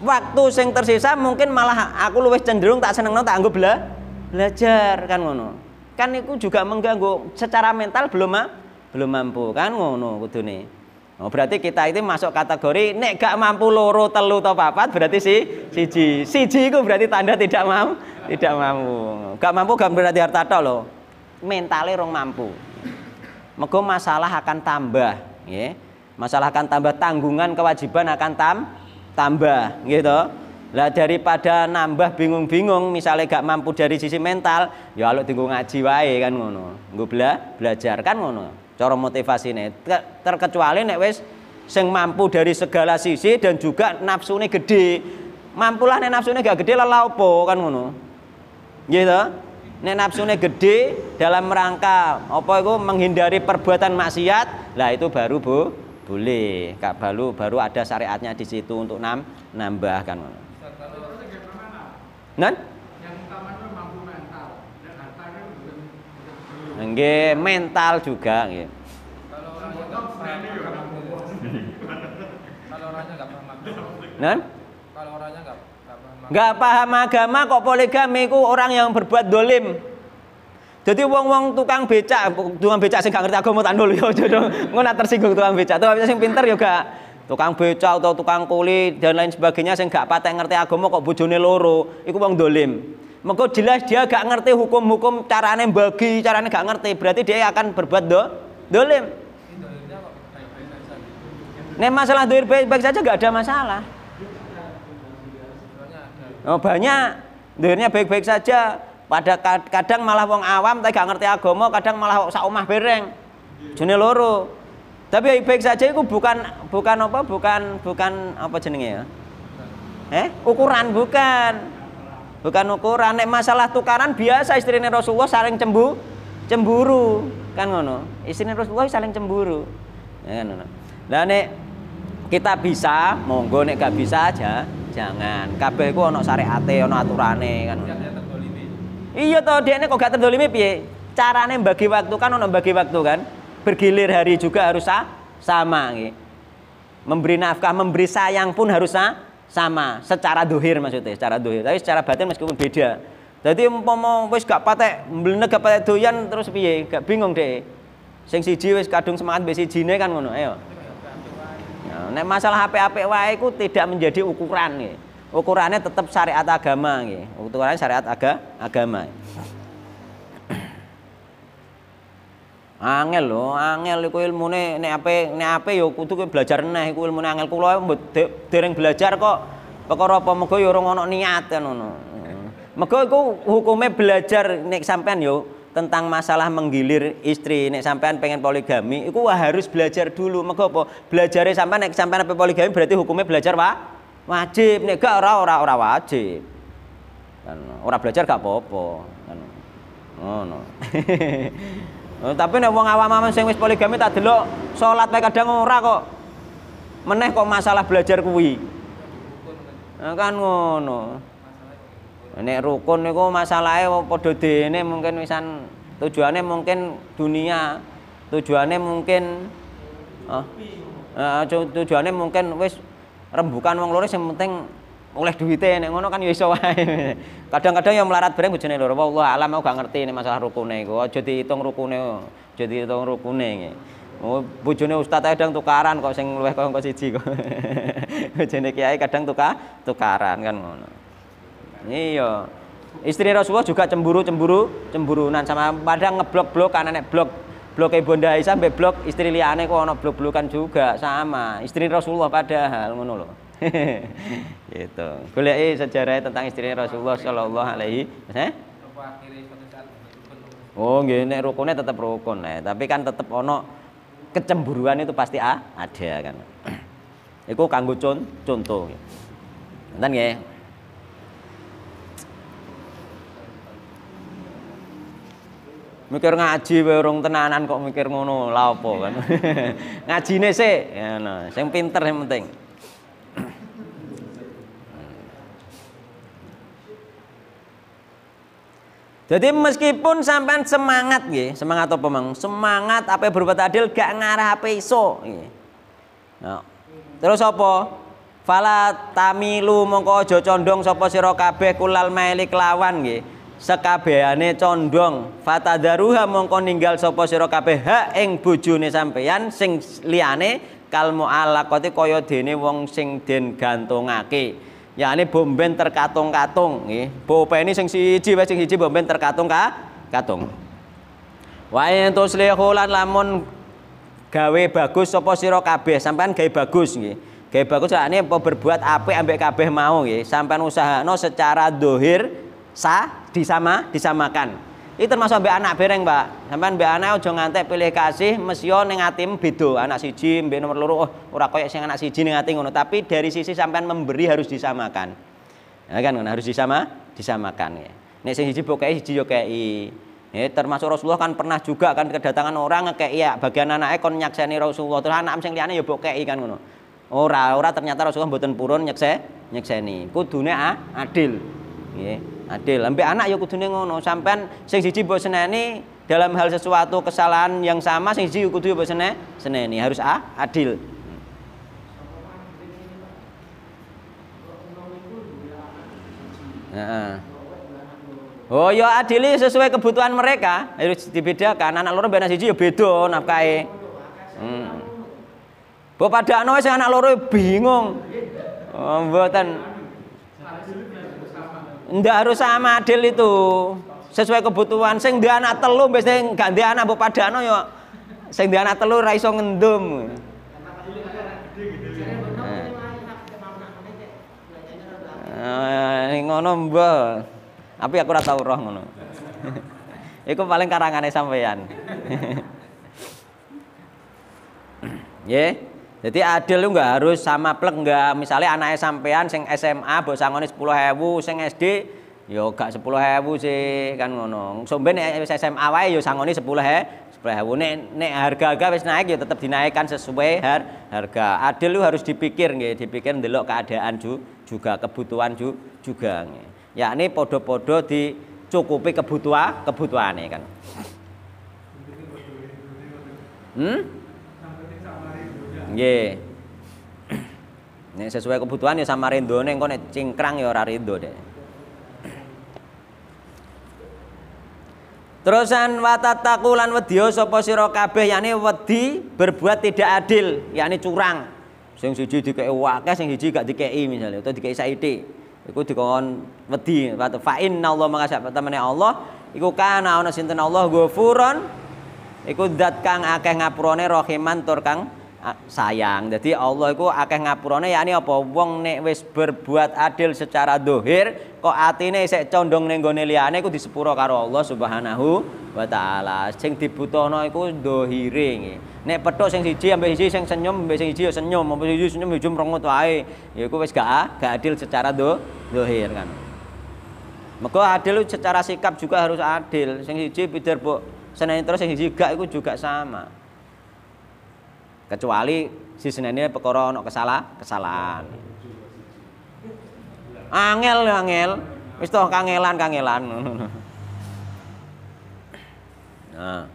waktu sing tersisa mungkin malah aku luwih cenderung tak senengno tak anggo bela belajar kan ngono. Kan itu juga mengganggu secara mental belum ma belum mampu kan ngono kudune. Oh, berarti kita itu masuk kategori nek gak mampu loro telu atau papat berarti si siji siji itu berarti tanda tidak mampu tidak mampu gak mampu gak berarti harta tok loh mentalnya rong mampu mego masalah akan tambah ya masalah akan tambah tanggungan kewajiban akan tam tambah gitu lah daripada nambah bingung-bingung misalnya gak mampu dari sisi mental ya lo tunggu ngaji wae kan ngono gue bela belajar kan ngono cara motivasi ini Terkecuali nek wes sing mampu dari segala sisi dan juga nafsu ini gede. Mampulah nek ini gak gede lah laupo kan ngono. Gitu. Nek ini gede dalam rangka apa itu menghindari perbuatan maksiat, lah itu baru Bu boleh. Kak baru baru ada syariatnya di situ untuk nam nambah kan nge mental juga nge. Kalau orangnya enggak Kalau orangnya enggak paham agama. Kalau nah? paham agama kok poligami ku orang yang berbuat dolim. Jadi wong-wong tukang becak, tukang becak sing gak ngerti agama tak ndol [laughs] yo jodoh. Ngono tersinggung tukang becak, tukang becak sing pinter yo gak tukang becak atau tukang kuli dan lain sebagainya sing gak patek ngerti agama kok bojone loro, iku wong dolim. Maka jelas dia gak ngerti hukum-hukum caranya bagi, caranya gak ngerti. Berarti dia akan berbuat do, dolim. Nih masalah doir baik-baik saja gak ada masalah. Oh, banyak doirnya baik-baik saja. Pada kadang malah wong awam tapi gak ngerti agama, kadang malah sak omah bereng. Jene loro. Tapi baik-baik saja itu bukan bukan apa? Bukan bukan apa jenenge ya? Eh, ukuran bukan bukan ukuran nek masalah tukaran biasa istrinya Rasulullah saling cembu cemburu kan ngono istrinya Rasulullah saling cemburu ya kan ngono nah nek kita bisa monggo nek gak bisa aja jangan kabeh ku ono syariate ono aturane kan iya toh dia kok gak terdolimi piye carane bagi waktu kan ono bagi waktu kan bergilir hari juga harus sama gitu. memberi nafkah memberi sayang pun harus sama sama secara dohir maksudnya secara dohir tapi secara batin meskipun beda jadi umpama wis gak patek mblene gak patek doyan terus piye gak bingung deh sing siji wis kadung semangat mbek sijine kan ngono ayo nah, nek masalah HP-HP wae iku tidak menjadi ukuran nggih ukurannya tetap syariat agama nggih ukurannya syariat aga agama Angel lho, angel iku ilmune nek ape nek ape ya kudu belajar neh iku ilmune angel kula dereng belajar kok perkara apa mega ya ora ono niat ya ngono. Mego, iku hukume belajar nek sampean yo tentang masalah menggilir istri nek sampean pengen poligami iku harus belajar dulu Mego apa belajare sampean nek sampean pengen poligami berarti hukumnya belajar wa? wajib nek gak ora ora ora wajib. Kan, ora belajar gak apa-apa. Kan, ngono. [laughs] Eh, tapi nek wong awam-awam sing wis poligami tak delok salat wae kadang ora kok. Meneh kok masalah belajar kuwi. Nah, kan ngono. Nek rukun niku masalahe padha dene mungkin wisan tujuannya mungkin dunia, tujuannya mungkin ah, eh, tujuannya mungkin wis rembukan wong loro sing penting oleh duitnya nek ngono kan ya [laughs] Kadang-kadang yang melarat bareng bojone lho, Allah alam aku gak ngerti ini masalah rukune iku. Aja diitung rukune, aja diitung rukune iki. Oh, bojone ustaz kadang tukaran kok sing luwih kok siji kok. [laughs] bojone kiai kadang tuka tukaran kan ngono. Iya. Istri Rasulullah juga cemburu-cemburu, cemburunan sama padang ngeblok-blok kan nek blok bloke Bunda Aisyah mbek blok istri liyane kok ana blok-blokan juga sama. Istri Rasulullah padahal ngono lho. [laughs] gitu. Kuliah sejarah tentang istri Rasulullah Shallallahu alaihi wasallam. Eh? Oh, gini, rukunnya tetap rukun ya. tapi kan tetap ono kecemburuan itu pasti ah, ada kan. [clears throat] Iku kanggo contoh. Nanti ya. mikir ngaji wae urung tenanan kok mikir ngono lha kan [laughs] ngajine sik ngono sing pinter yang penting Jadi meskipun sampean semangat nggih, semangat apa mang? Semangat apa berbuat adil gak ngarah apa iso Nah. Terus apa? Fala tamilu mongko aja condong sapa sira kabeh kulal maili kelawan nggih. Sekabehane condong fatadaruha mongko ninggal sapa sira kabeh ha ing bojone sampeyan sing liyane kal mualaqati kaya dene wong sing den gantungake. Ya ini bomben terkatung-katung nggih. Bopeni sing siji wis sing siji bomben terkatung ka katung. Wa in tuslihu lan lamun gawe bagus sapa sira kabeh, sampean gawe bagus nggih. Gawe bagus sakjane apa berbuat apik ambek kabeh mau nggih. Sampean usahano secara dohir sa disama disamakan. Iki termasuk mbek anak bereng, Pak. Sampeyan mbek anak aja ngantek pilih kasih mesya ning atim beda. Anak siji mbek nomor loro oh ora koyo sing anak siji ning ati ngono, tapi dari sisi sampean memberi harus disamakan. Ya kan ngono harus disama disamakan ya. Nek sing siji pokoknya siji yo kei. Ya, termasuk Rasulullah kan pernah juga kan kedatangan orang ngekei ya bagian anaknya kon nyakseni Rasulullah terus anak sing liyane ya kei kan ngono. Ora ora ternyata Rasulullah mboten purun nyekse nyekseni. Kudune ah, adil. Nggih, adil. Ambek anak ya kudune ngono. Sampean sing siji mbok seneni dalam hal sesuatu kesalahan yang sama sing siji ya kudu mbok seneni, harus ah, adil. Nah. Oh ya adili sesuai kebutuhan mereka harus dibedakan. Anak loro benar siji ya beda nafkae. Hmm. Bapak dakno sing anak loro ya bingung. Oh, mboten ndak harus sama adil itu sesuai kebutuhan sing dia anak telu biasanya nggak di anak mbok padano yo sing dia anak telu ra iso ngendum eh, ngono mbok tapi aku ora tau roh ngono [laughs] iku paling karangane sampeyan ye [laughs] yeah. Jadi adil lu nggak harus sama plek nggak. Misalnya anaknya sampean sing SMA mbok sepuluh hebu sing SD yo ya gak sepuluh hebu sih kan ngono. Sumben SMA wae yo ya sangoni sepuluh he sepuluh hebu Nek nek harga-harga wis naik yo ya tetap dinaikkan sesuai har harga. Adil lu harus dipikir nggih, dipikir ndelok keadaan ju, juga kebutuhan ju, juga ya ini podo-podo dicukupi kebutuhan kebutuhan kebutuhane kan. Hmm? nggih nek sesuai kebutuhan ya sama rindu engko kok cingkrang ya ora rendo deh Terusan watatakulan lan wedya sapa sira kabeh yakni wedi berbuat tidak adil yakni curang. Sing siji dikeki wakeh sing siji gak dikeki misalnya atau dikeki saiti. Iku dikon wedi fa inna Allah mangasa temene Allah iku kana ana sinten Allah ghafuron iku zat kang akeh ngapurane rahiman tur kang sayang. Jadi Allah itu akan akeh ya yakni apa wong nek wis berbuat adil secara dohir kok atine isek condong ning gone liyane iku disepuro karo Allah Subhanahu wa taala. Sing dibutuhno iku dohire. Nek petuk sing siji ambek siji sing senyum ambek sing siji ya senyum ambek siji senyum hijau ya merengut wae. Ya iku wis gak gak adil secara do, dohir kan. Maka adil secara sikap juga harus adil. Sing siji pider Bu. Seneng terus sing siji gak iku juga sama kecuali sisinene perkara ana kesalah kesalahan angel angel wis toh kangelan kangelan [laughs] nah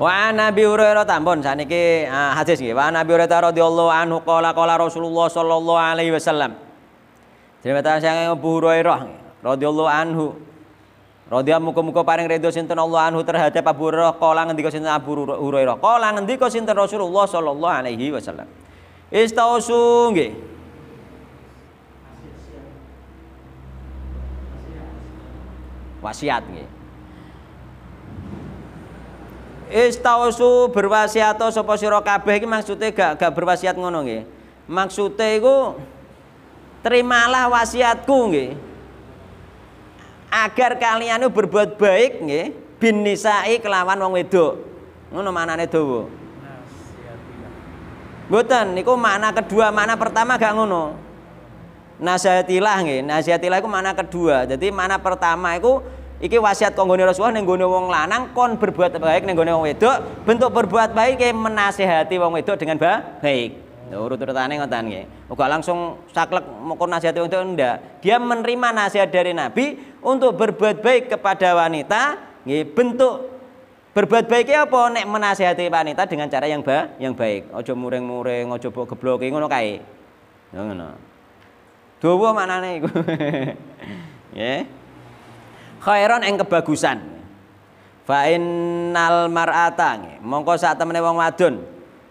Wa Nabi Hurairah tampun saniki ah, hadis nggih. Wa Nabi Hurairah radhiyallahu anhu qala qala Rasulullah sallallahu alaihi wasallam. Cerita saya Abu Hurairah radhiyallahu anhu Radhiya muka-muka paring ridho sinten Allah anhu terhadap Abu Hurairah kala ngendika sinten Abu Hurairah kala ngendika sinten Rasulullah sallallahu alaihi wasallam. Istausu nggih. Wasiat nggih. Istausu berwasiat sapa sira kabeh iki maksude gak gak berwasiat ngono nggih. Maksude iku terimalah wasiatku nggih agar kalian berbuat baik nggih bin nisa'i kelawan wong wedok ngono maknane dawa Mboten niku makna kedua, makna pertama gak ngono. Nasihatilah nggih, nasihatilah iku makna kedua. Jadi makna pertama iku iki wasiat konggone Rasulullah ning gone wong lanang kon berbuat baik ning gone wong wedok, bentuk berbuat baik menasehati wong wedok dengan baik urut-urutane ngoten nggih. Uga langsung saklek kurna nasihat itu ndak. Dia menerima nasihat dari Nabi untuk berbuat baik kepada wanita, nggih bentuk berbuat baiknya apa nek menasihati wanita dengan cara yang ba yang baik. Ojo muring-muring, ojo mbok gebloki ngono kae. Ngono. Dawa maknane iku. [laughs] Nggih. Khairon ing kebagusan. Fa innal mar'ata mongko sak temene wong wadon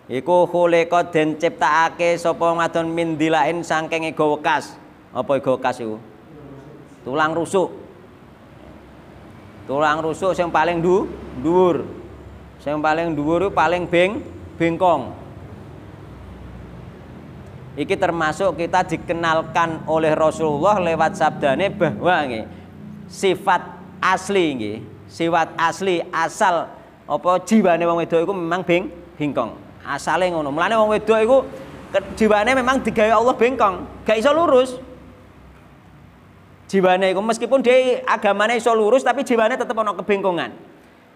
Iku khuliqa dan ciptakake sapa madon min dilain saking ego wekas. Apa ego wekas iku? Tulang rusuk. Tulang rusuk yang paling du, dhuwur. yang paling dhuwur paling beng bengkong. Iki termasuk kita dikenalkan oleh Rasulullah lewat sabdane bahwa nge, sifat asli nge, sifat asli asal apa jiwane wong wedok iku memang beng bengkong asale ngono mulane wong wedok iku jiwane memang digawe Allah bengkong gak iso lurus jiwane iku meskipun dia agamanya iso lurus tapi jiwane tetep ana kebengkongan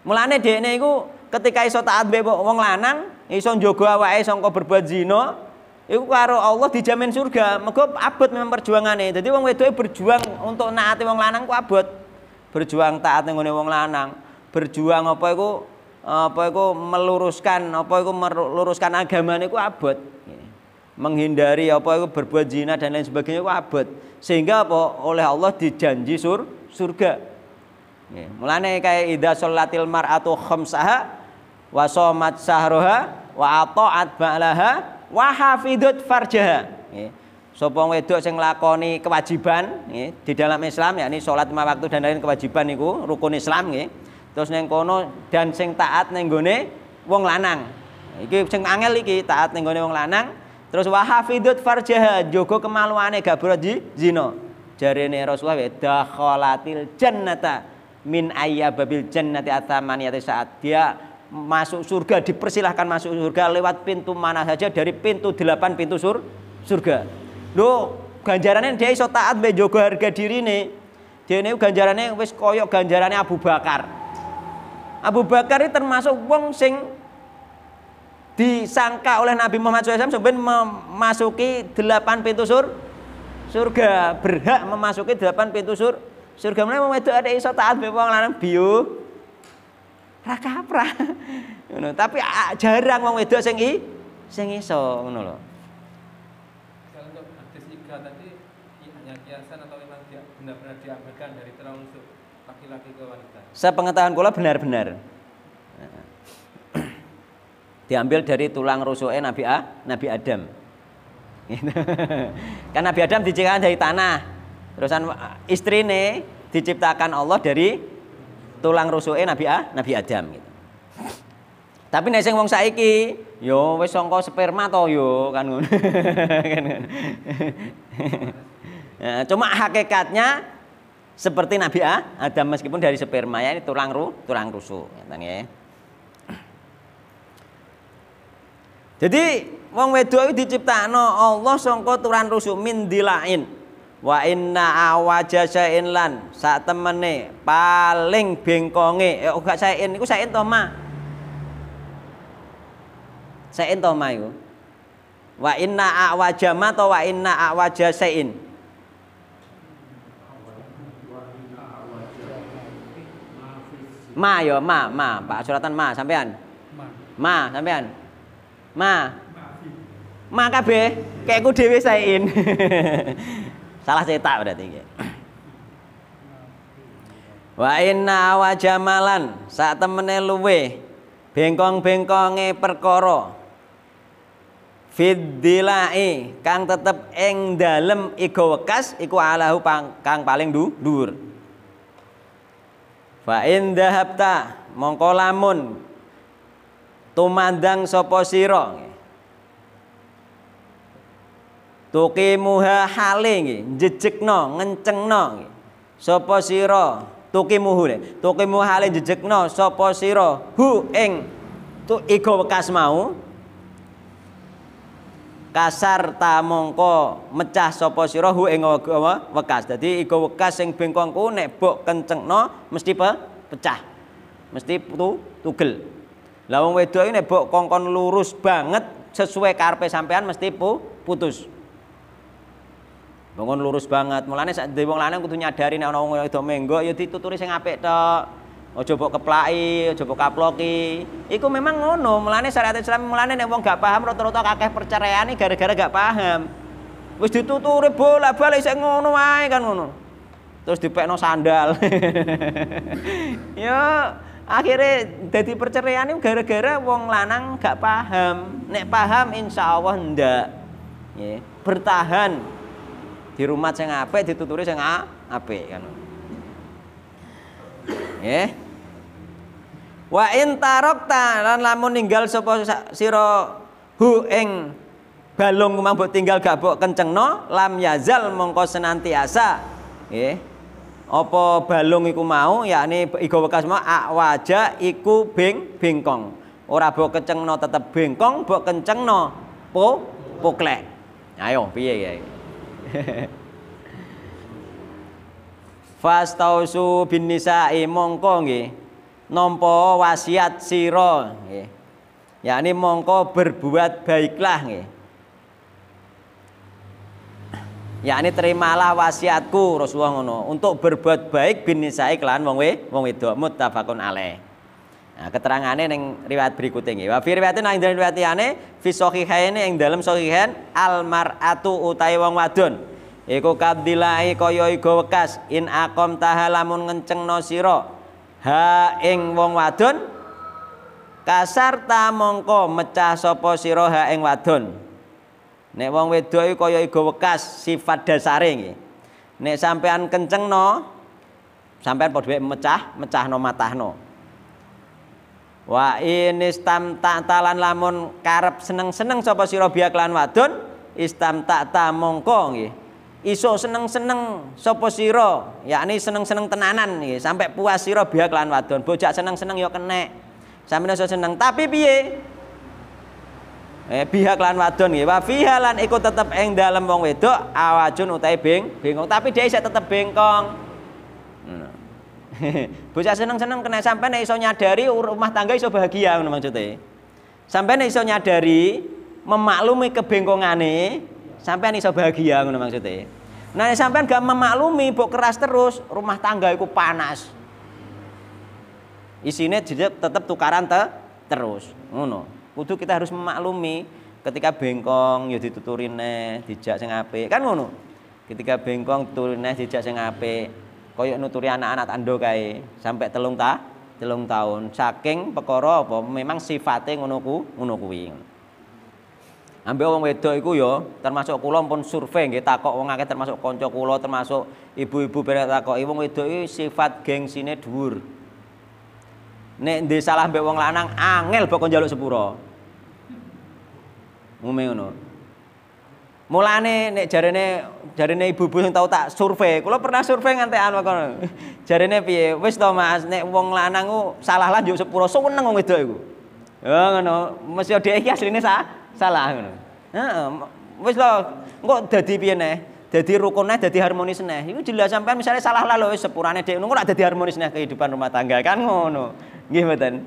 mulane dhekne iku ketika iso taat be wong lanang iso njogo awake sangka berbuat zina iku karo Allah dijamin surga mergo abot memang perjuangane dadi wong wedoke berjuang untuk naati wong lanang ku abot berjuang taat ngene wong lanang berjuang apa iku apa itu meluruskan apa itu meluruskan agama ku abot menghindari apa itu berbuat zina dan lain sebagainya ku abot sehingga apa oleh Allah dijanji sur surga mulane kayak ida mar atau khamsaha wa somat sahroha wa ata'at ba'laha wa hafidut farjaha sopong wedok sing lakoni kewajiban di dalam Islam ya ini solat lima waktu dan lain kewajiban itu rukun Islam nggih terus neng kono dan sing taat neng gone wong lanang iki sing angel iki taat neng gone wong lanang terus wahafidut farjaha jogo kemaluane gak di jari nih Rasulullah kolatil dakhalatil jannata min ayah babil jannati atamaniyati saat dia masuk surga dipersilahkan masuk surga lewat pintu mana saja dari pintu delapan pintu sur surga lo ganjarannya dia iso taat be jogo harga diri nih dia ini ganjarannya wes koyok ganjarannya Abu Bakar Abu Bakar ini termasuk wong sing disangka oleh Nabi Muhammad SAW sebenarnya memasuki delapan pintu sur surga berhak memasuki delapan pintu sur surga mana mau ada iso taat bepong lanang bio raka pra [laughs] tapi jarang wong wedok sing i sing iso ngono lho kalau untuk hadis tadi hanya kiasan atau memang benar-benar diabaikan dari terang laki-laki ke wanita. Sepengetahuan kula benar-benar. Diambil dari tulang rusuknya Nabi A, Nabi Adam. Karena gitu. kan Nabi Adam diciptakan dari tanah. Terusan istri nih diciptakan Allah dari tulang rusuknya Nabi A, Nabi Adam. Gitu. Tapi nek sing wong saiki, yo wes songko sperma to yo kan, [laughs] kan nah, cuma hakikatnya seperti Nabi A Adam meskipun dari sperma ya ini tulang ru, tulang rusuk ya. Jadi wong wedo itu diciptakno Allah sangka tulang rusuk min dilain. Wa inna awaja sain lan sak temene paling bengkonge ya gak sain niku sain to ma. Sain to ma iku. Wa inna awajama ma to wa inna awaja sain. Ma yo, ma, ma, Pak Suratan ma sampean. Ma. Ma sampean. Ma. Ma kabeh, kayakku dhewe saein. [laughs] Salah cetak berarti iki. Wa inna wa jamalan sak temene luwe bengkong-bengkonge perkara fiddilai kang tetep ing dalem iga wekas iku alahu pang, kang paling du, dhuwur. Fa in dhahabta mongko lamun tumandang sapa sira. Tuki hale nggih, jejegno, ngencengno nggih. Sapa sira tuki muhu le. Tuki muha hale jejegno sapa sira hu ing tu ego bekas mau kasar ta mongko mecah sapa sira hu ing wekas. Dadi iga wekas sing bengkongku nek bok kencengno mesti pe, pecah. Mesti tu, tugel. Lah wong wedok nek bok kongkon lurus banget sesuai karpe sampean mesti pu, putus. Bangun lurus banget. Mulane sak dhewe wong lanang kudu nyadari nek ana wong wedok menggo ya dituturi sing apik tok. Ojo coba keplai ojo kaplok kaploki. Iku memang ngono, mulane syariat Islam mulane nek wong gak paham rata-rata akeh iki gara-gara gak paham. Wis dituturi bolak-balik sik ngono wae kan ngono. Terus dipekno sandal. [laughs] Yo akhirnya jadi perceraian ini gara-gara wong lanang gak paham nek paham insya Allah ndak ya, bertahan di rumah sing apik dituturi sing apik kan ya wa in tarokta lan lamun ninggal sapa sira hu ing balung kumang mbok tinggal gak mbok kencengno lam yazal mongko senantiasa nggih apa balung iku mau yakni iga bekas mau akwaja iku beng bengkong ora mbok kencengno tetep bengkong mbok kencengno po poklek ayo piye ya [laughs] Fastausu bin nisa'i mongko nggih Nompo wasiat siro, ya Yakni mongko berbuat baiklah Ya Yakni terimalah wasiatku Rasulullah ngono untuk berbuat baik bin klan kelan wong we wong wedok muttafaqun alaih. Nah, keterangannya ning riwayat berikut ini. Wa fi riwayatin nang dalem riwayat ini fi sahihaine ing dalem sahihan al mar'atu wong wadon. Iku kabdilai kaya iga wekas in akom tahalamun ngencengno siro ha ing wong wadon kasar ta mongko mecah sapa sira ha ing wadon nek wong wedok iki kaya iga wekas sifat dasare nggih nek sampean kencengno sampean padha mecah mecahno matahno wa inistam talan lamun karep seneng-seneng sapa sira biak lan wadon istam ta mongko nggih iso seneng-seneng sapa sira yakni seneng-seneng tenanan nggih sampai puas sira biak lan wadon bojak seneng-seneng ya kenek sampeyan iso seneng tapi piye eh biak lan wadon nggih wa fiha lan iku tetep ing dalem wong wedok awajun utahe beng bengkong tapi dia isih tetep bengkong [laughs] bocah seneng-seneng kena sampai nek iso nyadari rumah tangga iso bahagia ngono maksudnya sampai nek iso nyadari memaklumi kebengkongane Sampean iso bahagia ngono maksudnya. Nah, sampai gak memaklumi bok keras terus, rumah tangga itu panas. Isine tetap tukaran te, terus, ngono. Kudu kita harus memaklumi ketika bengkong ya dituturin dijak sing apik. Kan ngono. Ketika bengkong tuturin dijak sing apik. Koyok nuturi anak-anak tando kae sampai telung ta telung tahun saking pekoro apa memang sifatnya ngono ku ngono kuwi Ambil wong wedok iku ya termasuk kula pun survei nggih takok wong akeh termasuk kanca kula termasuk ibu-ibu bare takok wong wedok iki sifat gengsine dhuwur. Nek ndek salah mbek wong lanang angel bakal njaluk sepura. Umume ngono. Mulane nek jarene jarene ibu-ibu sing tau tak survei, kula pernah survei ngantekan kono. [laughs] Jarene piye? Wis to Mas, nek wong lanang ku salah lanjut sepura seneng wong wedok iku. Ya ngono, mesti dhek iki asline salah ngono heeh wis lho, engko dadi piye neh Dadi rukun neh jadi harmonis neh itu jelas sampean misalnya salah lalu wis sepurane dhek ngono dadi harmonis neh kehidupan rumah tangga kan ngono nggih mboten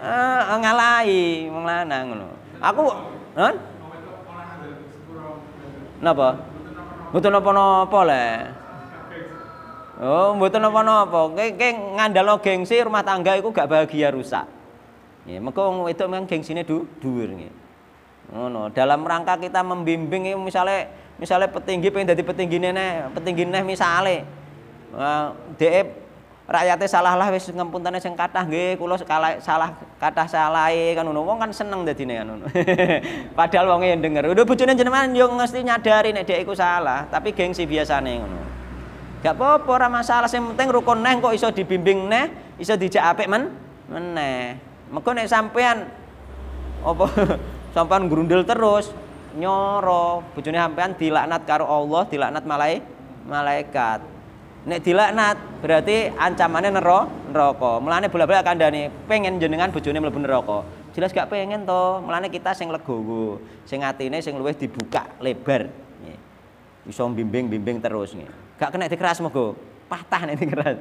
eh ngalahi wong lanang ngono aku non napa mboten napa-napa le Oh, mboten napa-napa. Kowe ngandalo gengsi rumah tangga iku gak bahagia rusak. Nggih, mengko wedok mang gengsine dhuwur nggih ngono dalam rangka kita membimbing eh, misalnya misalnya petinggi pengen jadi petinggi nenek petinggi nenek misalnya uh, de rakyatnya salah lah wis ngempuntane sing kathah nggih kula salah salah kathah kan ngono wong kan seneng jadi kan [laughs] padahal wong yang dengar udah bojone jenengan yo mesti nyadari nek dia ikut salah tapi gengsi biasane ngono gak apa-apa ora masalah sing penting rukun neh kok iso dibimbing neh iso dijak apik men meneh mengko nek sampean apa [laughs] sampean grundel terus nyoro bojone sampean dilaknat karo Allah dilaknat malai malaikat nek dilaknat berarti ancamannya nero neraka melane bola-bola kandhane pengen jenengan bojone mlebu neraka jelas gak pengen to melane kita sing legowo sing atine sing luwih dibuka lebar bisa bimbing-bimbing terus nih. gak kena dikeras mogo patah nih dikeras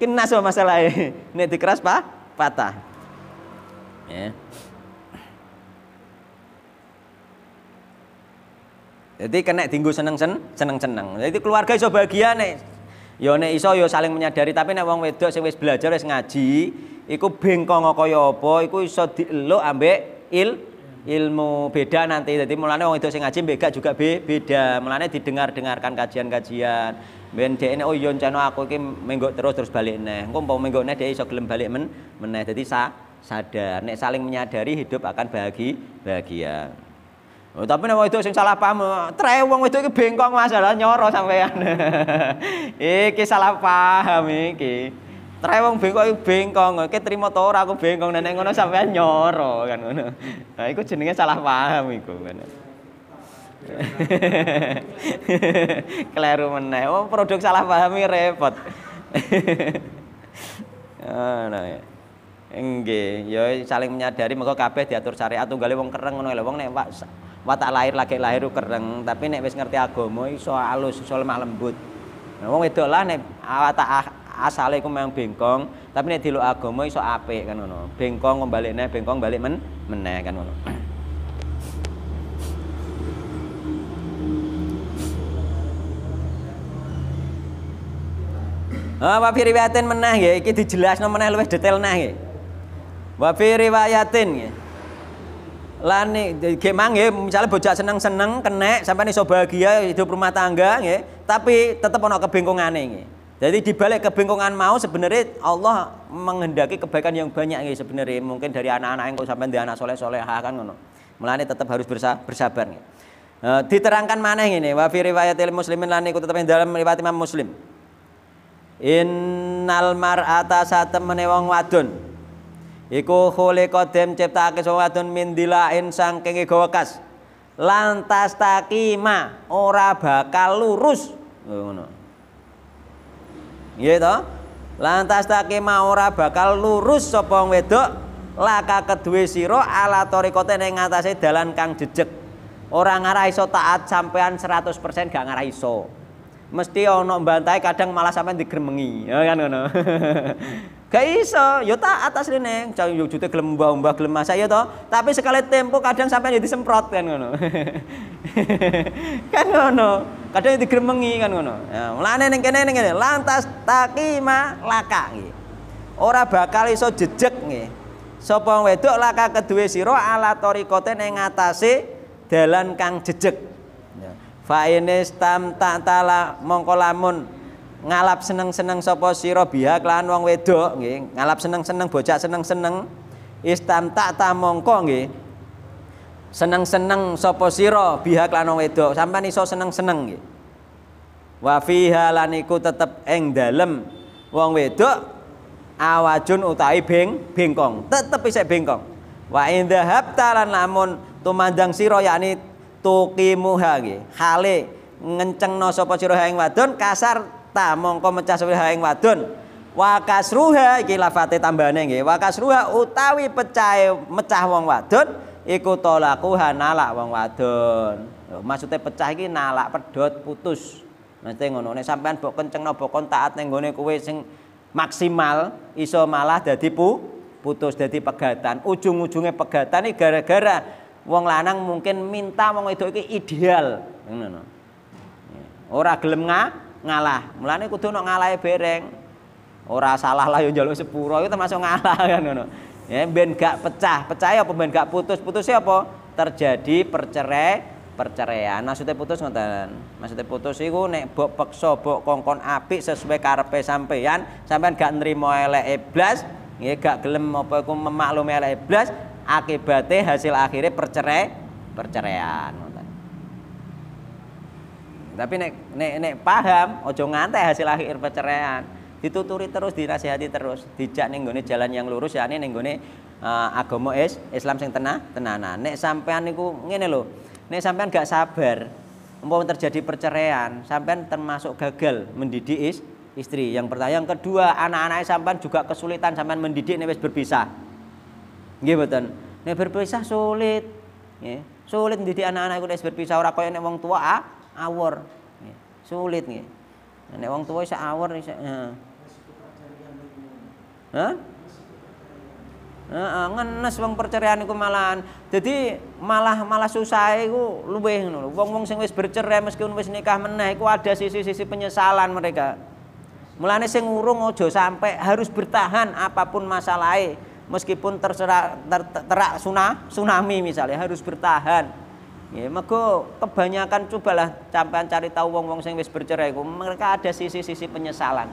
kena so nih, nek dikeras [laughs] pak patah ya yeah. Jadi kena tinggu seneng-seneng, seneng-seneng. Jadi keluarga iso bahagia nek Yo nek iso yo saling menyadari tapi nek wong wedok sing wis belajar wis ngaji, iku bengkong kaya apa iku iso lo ambek il ilmu beda nanti jadi mulanya wong wedok sing ngaji bega juga be, beda mulanya didengar dengarkan kajian kajian ben dia ini oh yon iya, aku ini menggok terus terus balik neh engko mau menggok neh dia iso gelem balik men meneh jadi sa, sadar nek saling menyadari hidup akan bahagi bahagia Oh, tapi nek itu sing salah paham, eh, tre wong wedok iki bengkong masalah nyoro sampean. [laughs] iki salah paham iki. Tre wong bengkok iki bengkong, iki trimo to ora aku bengkong nek ngono sampean nyoro kan ngono. Nah, iku jenenge salah paham iku kan. [laughs] Kleru meneh. Oh, produk salah pahami repot. [laughs] ah, nah. Enggih, ya. ya saling menyadari mengko kabeh diatur syariat tunggale wong kereng ngono lho wong nek watak lahir lagi lahir kereng tapi nek wis ngerti agama iso alus iso lemah lembut nah, wong wedok lah nek watak asale iku memang bengkong tapi nek dilok agama iso apik kan ngono bengkong kembali kembalikne bengkong balik men meneh kan ngono [clears throat] Ah, wa riwayatin menah nggih, iki dijelasno meneh luwih detail nah nggih. Wa riwayatin nggih lani gemang ya misalnya bocah seneng-seneng kenek sampai so bahagia hidup rumah tangga ya tapi tetap ono kebingungan ini Jadi dibalik kebingungan mau sebenarnya Allah menghendaki kebaikan yang banyak ya sebenarnya mungkin dari anak-anak yang kok sampai di anak soleh soleh kan ngono. melani tetap harus bersabar nih eh, diterangkan mana ini wa fi riwayatil muslimin lan iku tetep dalam riwayat Imam Muslim. Innal mar'ata satemene wong wadon iku khuliqa dem ciptake sapa wadon min dilain saking ego wekas lantas takima ora bakal lurus oh, ngono nggih iya to lantas takima ora bakal lurus sapa wedok laka kedue sira ala tarikate ning ngatasé dalan kang jejeg ora ngarah iso taat sampean 100% gak ngarah iso mesti ana bantai kadang malah sampean digremengi ya kan ngono [laughs] Gak iso, yo ya tak atas neng, cang yo jute gelem mbah-mbah gelem masak yo ya to. Tapi sekali tempo kadang sampai jadi semprot kan ngono. [laughs] kan ngono. Kadang digremengi kan ngono. Ya, mulane ning kene neng, kene lantas takima laka nggih. Ora bakal iso jejeg nggih. Sapa wedok laka kedue siro ala tariqate ning ngatasé dalan kang jejeg. Ya. Fa ini stam tak tala mongkolamun ngalap seneng-seneng sapa sira biha kelawan wong wedok nggih ngalap seneng-seneng bocah seneng-seneng istan tak tamongko nggih seneng-seneng sapa sira biha kelawan wong wedok sampean iso seneng-seneng nggih wa fiha lan iku tetep ing dalem wong wedok awajun utahe beng bengkong tetep isih bengkong wa indahab talan lamun tumandang sira yakni tuqimuha nggih hale ngencengno sapa sira ing wadon kasar ta mongko mecah suwiha ing wadon wakasruha kasruha iki lafate tambahane nggih wakasruha utawi pecahe mecah wong wadon iku tolaku nalak wong wadon maksudnya pecah iki nalak pedot putus maksudnya ngono nek sampean mbok kencengno mbok kontaat ning gone kowe sing maksimal iso malah dadi pu putus dadi pegatan ujung-ujungnya pegatan ini gara-gara wong lanang mungkin minta wong wedok iki ideal ngono ora gelem ngah ngalah. Mulane kudu ono ngalahe bereng. Ora salah lah yo njaluk sepuro itu termasuk ngalah [laughs] kan ngono. Ya ben gak pecah, pecah apa ben gak putus. putus apa? Terjadi percerai perceraian. Maksudnya putus ngoten. Maksudnya putus iku nek bok peksa bok kongkon apik sesuai karepe sampean, sampean gak nrimo elek iblas, nggih ya gak gelem apa iku memaklumi elek iblas, akibatnya hasil akhirnya percerai perceraian. Tapi nek nek nek paham, ojo ngante hasil akhir perceraian. Dituturi terus, dinasihati terus, dijak neng jalan yang lurus ya neng gone uh, eh, agama is, Islam sing tenah, tenanan. Nek sampean niku ngene lo Nek sampean gak sabar, mau terjadi perceraian, sampean termasuk gagal mendidik is, istri. Yang pertama, yang kedua, anak-anak sampean juga kesulitan sampean mendidik nih berpisah. Nggih betul nih berpisah sulit. Ya, Sulit mendidik anak-anak wis berpisah orang kaya yang orang tua ah, awor sulit nih. Nih wong tuwa iso awor iso heeh Hah? Heeh, ngenes wong perceraian iku malahan. Jadi malah malah susah iku luwih ngono lho. Wong-wong sing wis bercerai meskipun wis nikah meneh iku ada sisi-sisi penyesalan mereka. Mulane sing urung aja sampai harus bertahan apapun masalahnya meskipun terserak ter, terak sunah, tsunami misalnya harus bertahan. Ya, mego kebanyakan cobalah sampean cari tahu wong-wong sing wis bercerai iku, mereka ada sisi-sisi penyesalan.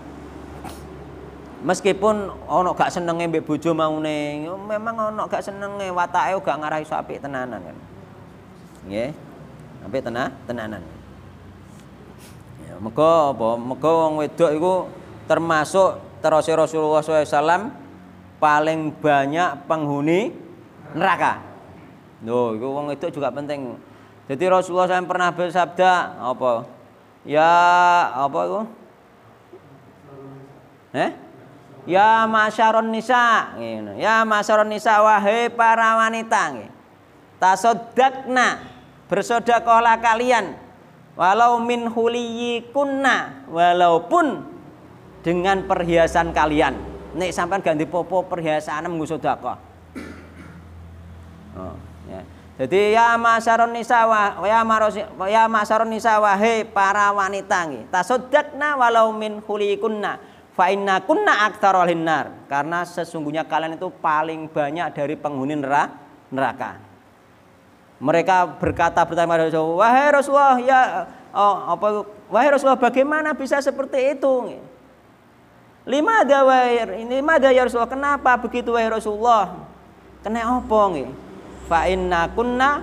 Meskipun ono gak senenge mbek bojo maune, memang ono gak senenge watake gak ngarahi iso apik tenanan kan. Nggih. Apik tenan tenanan. Ya, mego apa? Mego wong wedok iku termasuk terus Rasulullah SAW paling banyak penghuni neraka. Loh, itu wong itu juga penting. Jadi Rasulullah SAW pernah bersabda apa? Ya apa itu? Eh? Ya masyarun nisa, gitu. Ya masyarun nisa wahai para wanita, gitu. Tasodakna bersodakohlah kalian walau min kunna, walaupun dengan perhiasan kalian. Nek sampean ganti popo perhiasan mengusodakoh. Oh. Jadi ya masyaron nisa wa ya maros ya masyaron nisa wahai para wanita ini. Tasaddaqna walau min khulikunna fa inna kunna aktsarul hinnar. Karena sesungguhnya kalian itu paling banyak dari penghuni neraka. Mereka berkata bertanya kepada Rasulullah, "Wahai Rasulullah, ya oh, apa wahai Rasulullah, bagaimana bisa seperti itu?" Lima ada wahai, lima ada ya Rasulullah, kenapa begitu wahai Rasulullah? Kena apa nggih? fa inna kunna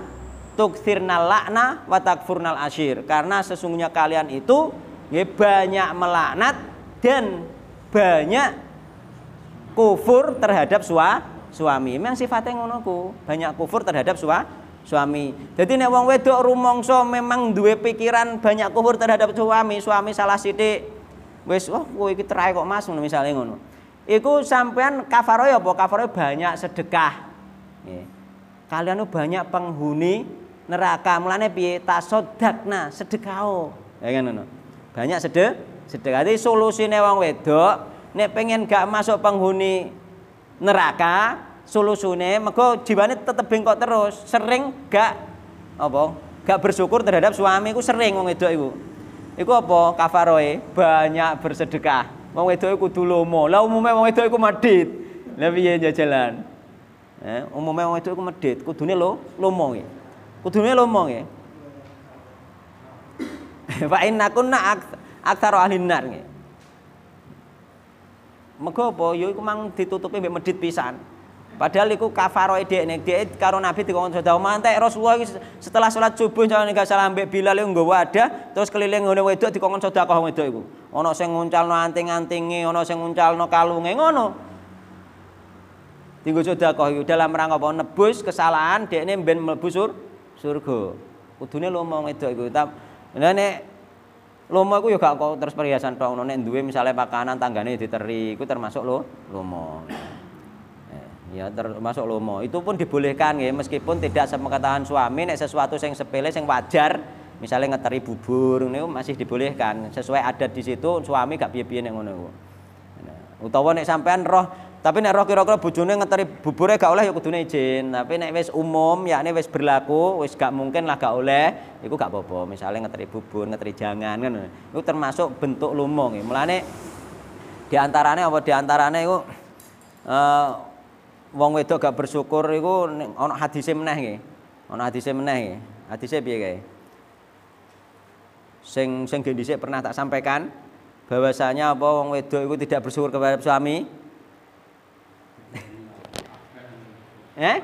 tuksirnal lakna wa takfurnal ashir karena sesungguhnya kalian itu ya, banyak melaknat dan banyak kufur terhadap sua, suami memang sifatnya ngonoku banyak kufur terhadap sua, suami jadi nek wong wedok rumongso memang dua pikiran banyak kufur terhadap suami suami salah sidik wes wah kowe iki terae kok masuk misalnya ngono iku sampean kafaroyo apa kafaroyo banyak sedekah kalian tuh banyak penghuni neraka mulane piye tasodakna sedekao ya kan ngono banyak sedek sedekah jadi solusine wong wedok nek pengen gak masuk penghuni neraka solusine. mergo jiwane tetep bengkok terus sering gak apa gak bersyukur terhadap suami ku sering wong wedok iku iku apa kafaroe banyak bersedekah wong wedok kudu lomo lah umume wong wedok iku madit lebih piye jajalan Eh, umumnya orang itu medit, kudune lo lomo ya. Kudune lomo [laughs] ya. Pak aku nak aktar alinar nih. Mego apa Yo, aku mang ditutupi mbek medit pisan. Padahal aku iku kafaroe nih, dia karo Nabi di dikon jauh mantai Rasulullah setelah sholat subuh jalan enggak salam mbek bila iku nggak ada, terus keliling ngene wedok dikon sedekah wedok Ono saya nguncal nguncalno anting ono saya nguncal nguncalno kalunge ngono. Tinggal sedekah itu dalam rangka apa nebus kesalahan ini ben mlebu sur surga. lo lomo itu, itu. Nah nek lo mau ya juga kok terus perhiasan tuh ngono duit misalnya misale pakanan tanggane ya diteri itu termasuk lo lo mau. Eh, ya termasuk lo mau, Itu pun dibolehkan ya meskipun tidak sepengetahuan suami nek sesuatu yang sepele yang wajar misalnya ngeteri bubur ini masih dibolehkan sesuai adat di situ suami gak biar biar nek ngono nah, Utawa nek sampean roh tapi nek roh kira-kira bojone ngeteri bubure gak oleh ya kudune izin. Tapi nek wis umum yakne wis berlaku, wis gak mungkin lah gak oleh, iku gak apa-apa. Misale ngeteri bubur, ngeteri jangan kan. Iku termasuk bentuk lumung. nggih. E. Mulane diantarane apa diantarane iku uh, wong wedok gak bersyukur iku ana hadise meneh nggih. Ana hadise meneh nggih. Hadise piye kae? Sing sing pernah tak sampaikan bahwasanya apa wong wedok itu tidak bersyukur kepada suami Eh?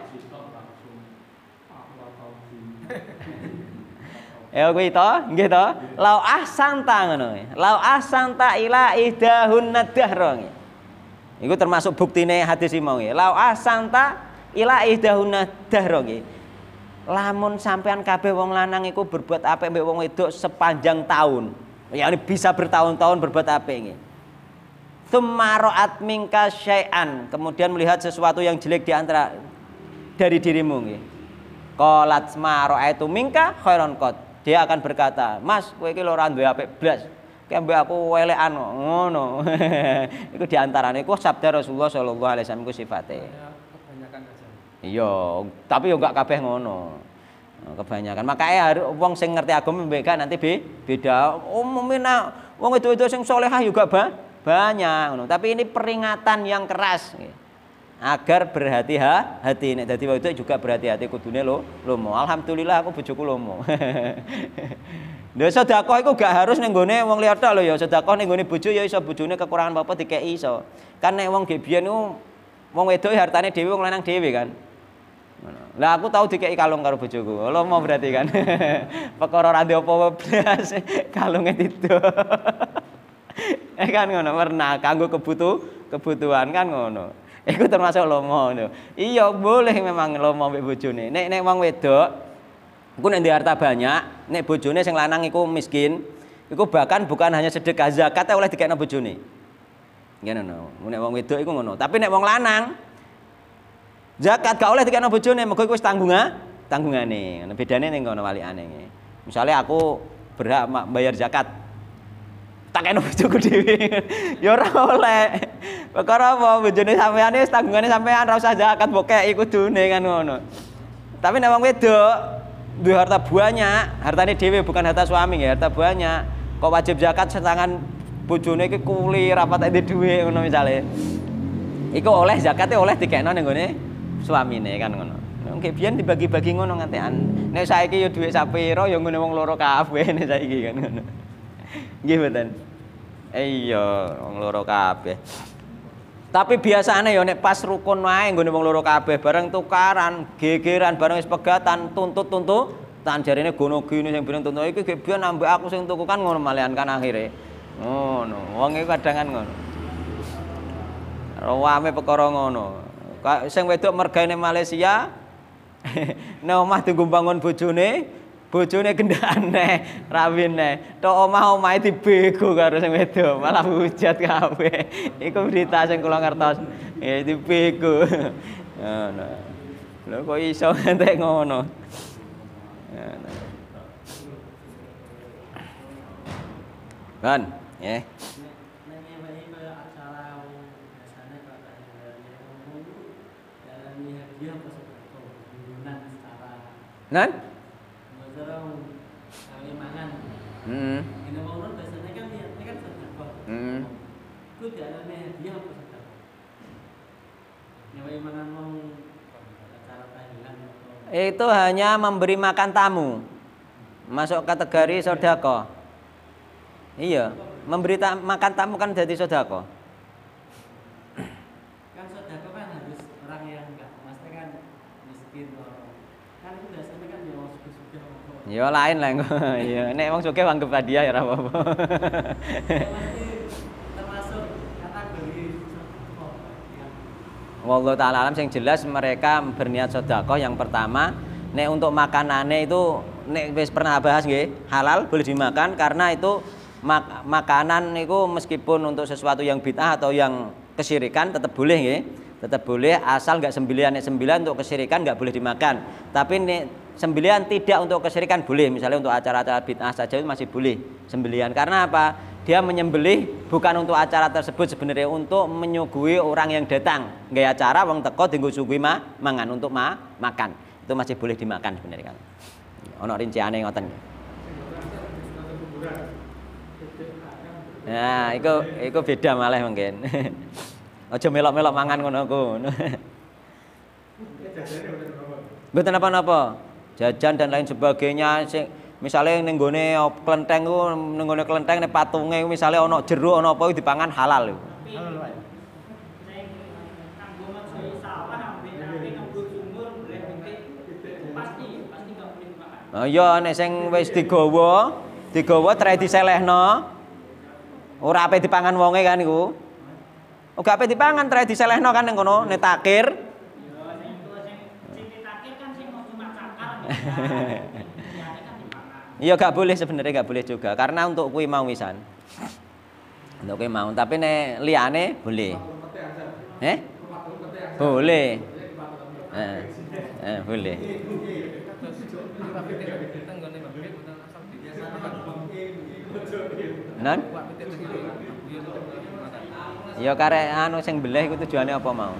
Ya [laughs] eh, kuwi to, nggih to. Lau ahsanta ngono. Lau ahsanta ila ihdahun nadhar. Iku termasuk buktine hadis iki mau. Lau ahsanta ila idahun nadhar nggih. Lamun sampean kabeh wong lanang iku berbuat apik mbek wong wedok sepanjang tahun. Ya ini bisa bertahun-tahun berbuat apik nggih. Tsumma ra'at minka syai'an, kemudian melihat sesuatu yang jelek di antara dari dirimu nggih. Qalat ma raaitu minka khairon qad. Dia akan berkata, "Mas, kowe iki lho ora duwe apik blas. Kembe aku welekan ngono." [laughs] iku diantarane iku sabda Rasulullah sallallahu alaihi wasallam ku sifate. Ya, iya, tapi yo enggak kabeh ngono. Nah, kebanyakan makanya harus wong sing ngerti agama mereka nanti be, beda umumnya wong itu itu sing solehah juga bah, banyak tapi ini peringatan yang keras gitu agar berhati-hati nek dadi wedok juga berhati-hati kudune lo lomo alhamdulillah aku bojoku lomo [laughs] Lha sedekah iku gak harus ning gone wong liya tok lho ya sedekah ning gone bojo ya iso bojone kekurangan apa dikeki iso kan nek wong ge uang wong wedok ya hartane dewi uang lanang dewi kan lah aku tahu di ki kalung karo bojoku. Lo mau berarti kan. [laughs] Perkara ra apa blas [laughs] kalunge tidur. eh kan ngono, Pernah. kanggo kebutuh kebutuhan kan ngono. [laughs] Iku termasuk lomo ngono. Iya boleh memang lomo mbek bojone. Nek nek wong wedok iku nek harta banyak, nek bojone sing lanang iku miskin, iku bahkan bukan hanya sedekah zakat oleh dikena bojone. Ngene no. Nek wong wedok iku ngono. Tapi nek wong lanang zakat gak oleh dikekno bojone, mergo iku wis tanggunga, tanggungane. Bedane ning kono walikane. Misale aku berhak bayar zakat tak baju bojoku Dewi, ya orang oleh. pokoknya apa bojone sampean wis tanggungane sampean rasa akan bokeh ikut dunia kan ngono. Tapi nek wong wedok buahnya, harta banyak, Dewi bukan harta suami ya, harta buahnya, Kok wajib zakat setangan bujune ke kuli rapat ada dhuwit ngono misalnya Iku oleh zakate oleh enak ngono suami nih kan ngono. Oke, biar dibagi-bagi ngono ngantekan. Nek saiki ya sapi ro yang ngene wong loro kabeh nek saiki kan ngono. Nggih mboten. Iya, wong loro kabeh. Tapi biasanya ya nek pas rukun wae nggone wong loro kabeh bareng tukaran, gegeran bareng wis pegatan, tuntut-tuntut tan jarine gono gini sing bilang tuntut iki gek biyen ambek aku sing tuku kan ngono malian kan akhire. Ngono, wong iki kadang kan ngono. Rawame perkara ngono. Sing wedok mergane Malaysia, [laughs] nek omah tunggu bangun bujune bojone gendane rawine tok omah-omahe dibego karo sing wedo malah hujat kabeh iku berita sing kula ngertos ya dibego ya, ngono nah. lho kok iso ngantek ngono kan ya Nan? Hmm. Kan kan hmm. itu ya, itu hanya memberi makan tamu masuk kategori sodako iya memberi ta makan tamu kan jadi sodako Ya lain lah [laughs] ya. Nek wong sugih anggap hadiah ya ora apa-apa. [laughs] Wallahu taala alam sing jelas mereka berniat sedekah yang pertama nek untuk makanannya itu nek wis pernah bahas nggih halal boleh dimakan karena itu mak makanan itu meskipun untuk sesuatu yang bid'ah atau yang kesirikan tetap boleh nggih tetap boleh asal nggak sembilan nek sembilan untuk kesirikan nggak boleh dimakan tapi nek sembelian tidak untuk kesyirikan boleh misalnya untuk acara-acara bid'ah saja itu masih boleh sembelian karena apa dia menyembelih bukan untuk acara tersebut sebenarnya untuk menyuguhi orang yang datang nggak acara wong teko tinggu sugui ma, mangan untuk ma, makan itu masih boleh dimakan sebenarnya kan ono rinciane ngoten Nah, itu itu beda malah mungkin. [laughs] Aja melok-melok mangan ngono ku. [laughs] Mboten apa-apa jajan dan lain sebagainya sing misale ning gone klenteng ku ning gone klenteng ne patunge misale ana jeruk ana apa dipangan halal. Halal wae. Uh, ya nek sing wis digawa, digawa treh diselehno. Ora ape dipangan wonge kan iku. Uga ape dipangan treh diselehno kan ning kono, nek takir. [laughs] Iya gak boleh sebenarnya gak boleh juga karena untuk kui mau wisan. Untuk kui mau, tapi nek liane boleh. Eh? Boleh. Eh, eh boleh. Non? Ya karena anu sing beleh iku tujuannya apa mau?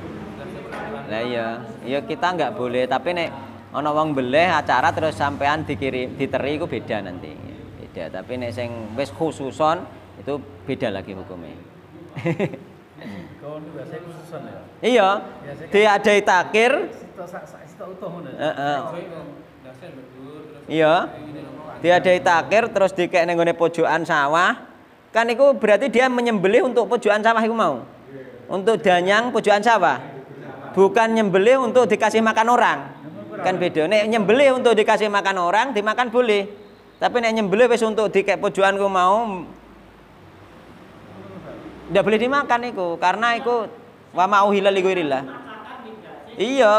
Lah iya, ya kita nggak boleh tapi nek ana wong beleh acara terus sampean dikirim diteri iku beda nanti beda tapi nek sing wis khususon itu beda lagi hukumnya [laughs] Kau biasanya khususan ya? Iya, diadai kan takir. Kan kan iya, diadai takir terus dikek nengone pojokan sawah. Kan itu berarti dia menyembelih untuk pojokan sawah itu mau. Iya. Untuk danyang pojokan sawah. Iya. Bukan nyembelih untuk dikasih makan orang. Kan beda. Nek nyembelih untuk dikasih makan orang, dimakan boleh. Tapi nek nyembelih wis untuk dikek pojoanku mau ndak boleh dimakan iku karena iku wa mau hilal Iya.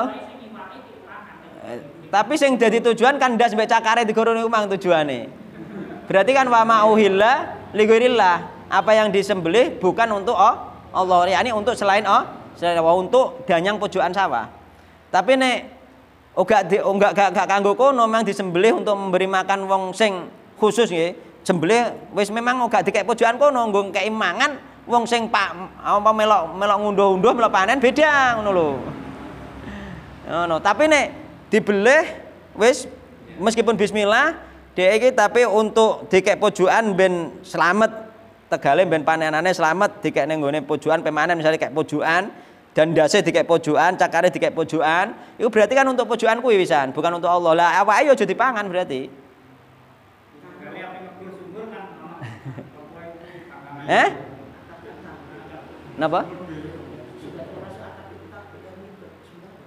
Eh, tapi sing jadi tujuan kan ndak sampai cakare digorone umang tujuane. Berarti kan wa mau hilal Apa yang disembelih bukan untuk oh, Allah, ya ini untuk selain oh, selain untuk danyang pojokan sawah. Tapi nek Oga oh, di enggak oh, gak gak kanggo kono memang disembelih untuk memberi makan wong sing khusus nggih. Sembelih wes memang di dikek pojokan kono nggo kei mangan wong sing pak apa melok melok ngunduh-unduh melok panen beda ngono lho. [laughs] Ngono. Tapi nih, dibelih wes meskipun bismillah dia iki tapi untuk dikek pojokan ben selamat tegale ben panenane selamat dikek ning nenggune pojokan pemanen misalnya kayak pojokan dan dasi dikek pojokan, cakare dikek pojokan, itu berarti kan untuk pojokan kuwi wisan, bukan untuk Allah. Lah apa ayo jadi pangan berarti. [laughs] eh? Napa?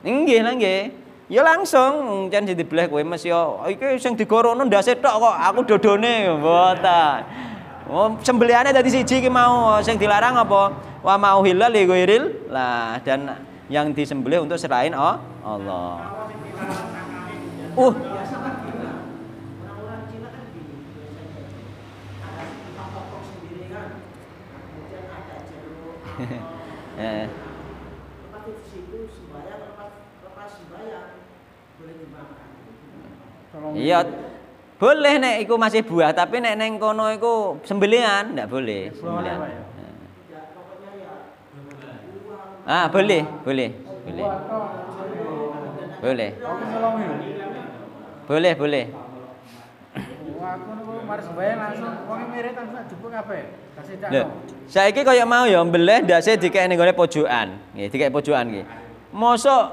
Nggih lah nggih. Ya langsung jan sing belah kowe mes yo iki sing digorono ndase tok kok aku dodone mboten. Oh sembelihane dadi siji iki mau sing dilarang apa? wa ma'uhilla li ghairil lah dan yang disembelih untuk selain oh, Allah. Uh. [laughs] Eh. Iya, boleh nek iku masih buah, tapi nek neng kono iku sembelian ndak boleh. Sembelian. Ah, boleh, boleh, boleh. Boleh. Boleh, boleh. Lho, ini kayak mau ya boleh tidak saya ning gone pojokan. Nggih, dikek pojokan nggih. Mosok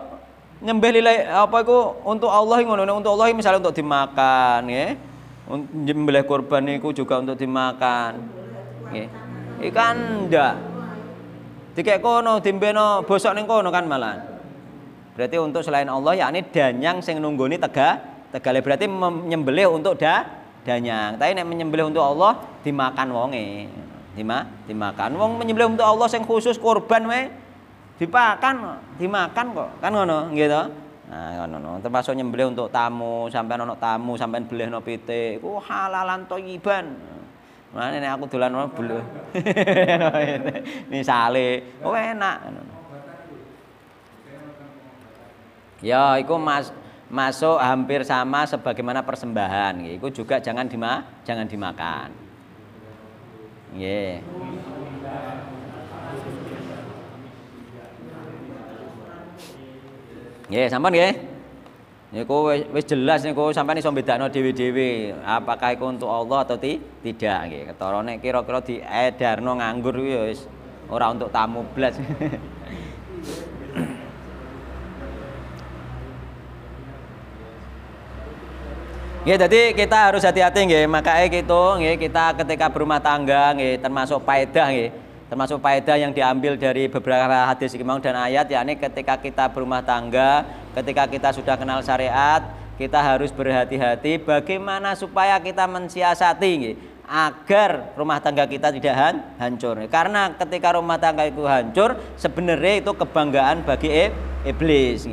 nyembelih lilai apa itu untuk Allah ngono untuk Allah misalnya untuk dimakan nggih. Nyembelih kurban niku juga untuk dimakan. Nggih. Ikan ndak Dikek kono dimbeno bosok ning kono kan malan. Berarti untuk selain Allah yakni danyang sing nunggoni tega tegale berarti menyembelih untuk da danyang. Tapi nek menyembelih untuk Allah dimakan wonge. Dima, dimakan. Wong menyembelih untuk Allah sing khusus korban wae dipakan, dimakan kok. Kan ngono, nggih to? Nah, kan ngono no. Termasuk nyembelih untuk tamu, sampean ana tamu, sampean belih no pitik, iku halalan toyiban Mana ini aku dolan mau bulu. Misale, oh enak. Ya, itu mas, masuk hampir sama sebagaimana persembahan. Itu juga jangan dima, jangan dimakan. Nggih. Yeah. sampai yeah, sampun nggih. Niku ya wis jelas niku nih iso bedakno dhewe-dhewe apakah itu untuk Allah atau ti, tidak nggih. Ketorone kira-kira diedarno nganggur kuwi ya wis ora untuk tamu belas. Ya, [laughs] jadi kita harus hati-hati nggih. makae gitu nggih kita ketika berumah tangga nggih termasuk faedah nggih. Termasuk faedah yang diambil dari beberapa hadis imam dan ayat yakni ketika kita berumah tangga ketika kita sudah kenal syariat, kita harus berhati-hati bagaimana supaya kita mensiasati agar rumah tangga kita tidak hancur. Karena ketika rumah tangga itu hancur, sebenarnya itu kebanggaan bagi iblis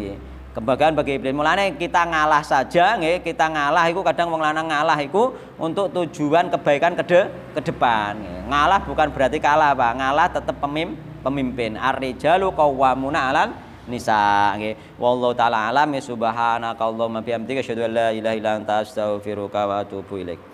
Kebanggaan bagi iblis. Mulanya kita ngalah saja, kita ngalah itu kadang wong lanang ngalah itu untuk tujuan kebaikan ke, depan. Ngalah bukan berarti kalah, Pak. Ngalah tetap pemimpin pemimpin. Ar-rijalu qawwamuna nisa nggih wallahu taala alam ya subhanakallahumma bihamdika asyhadu an la ilaha illa anta astaghfiruka wa atubu ilaik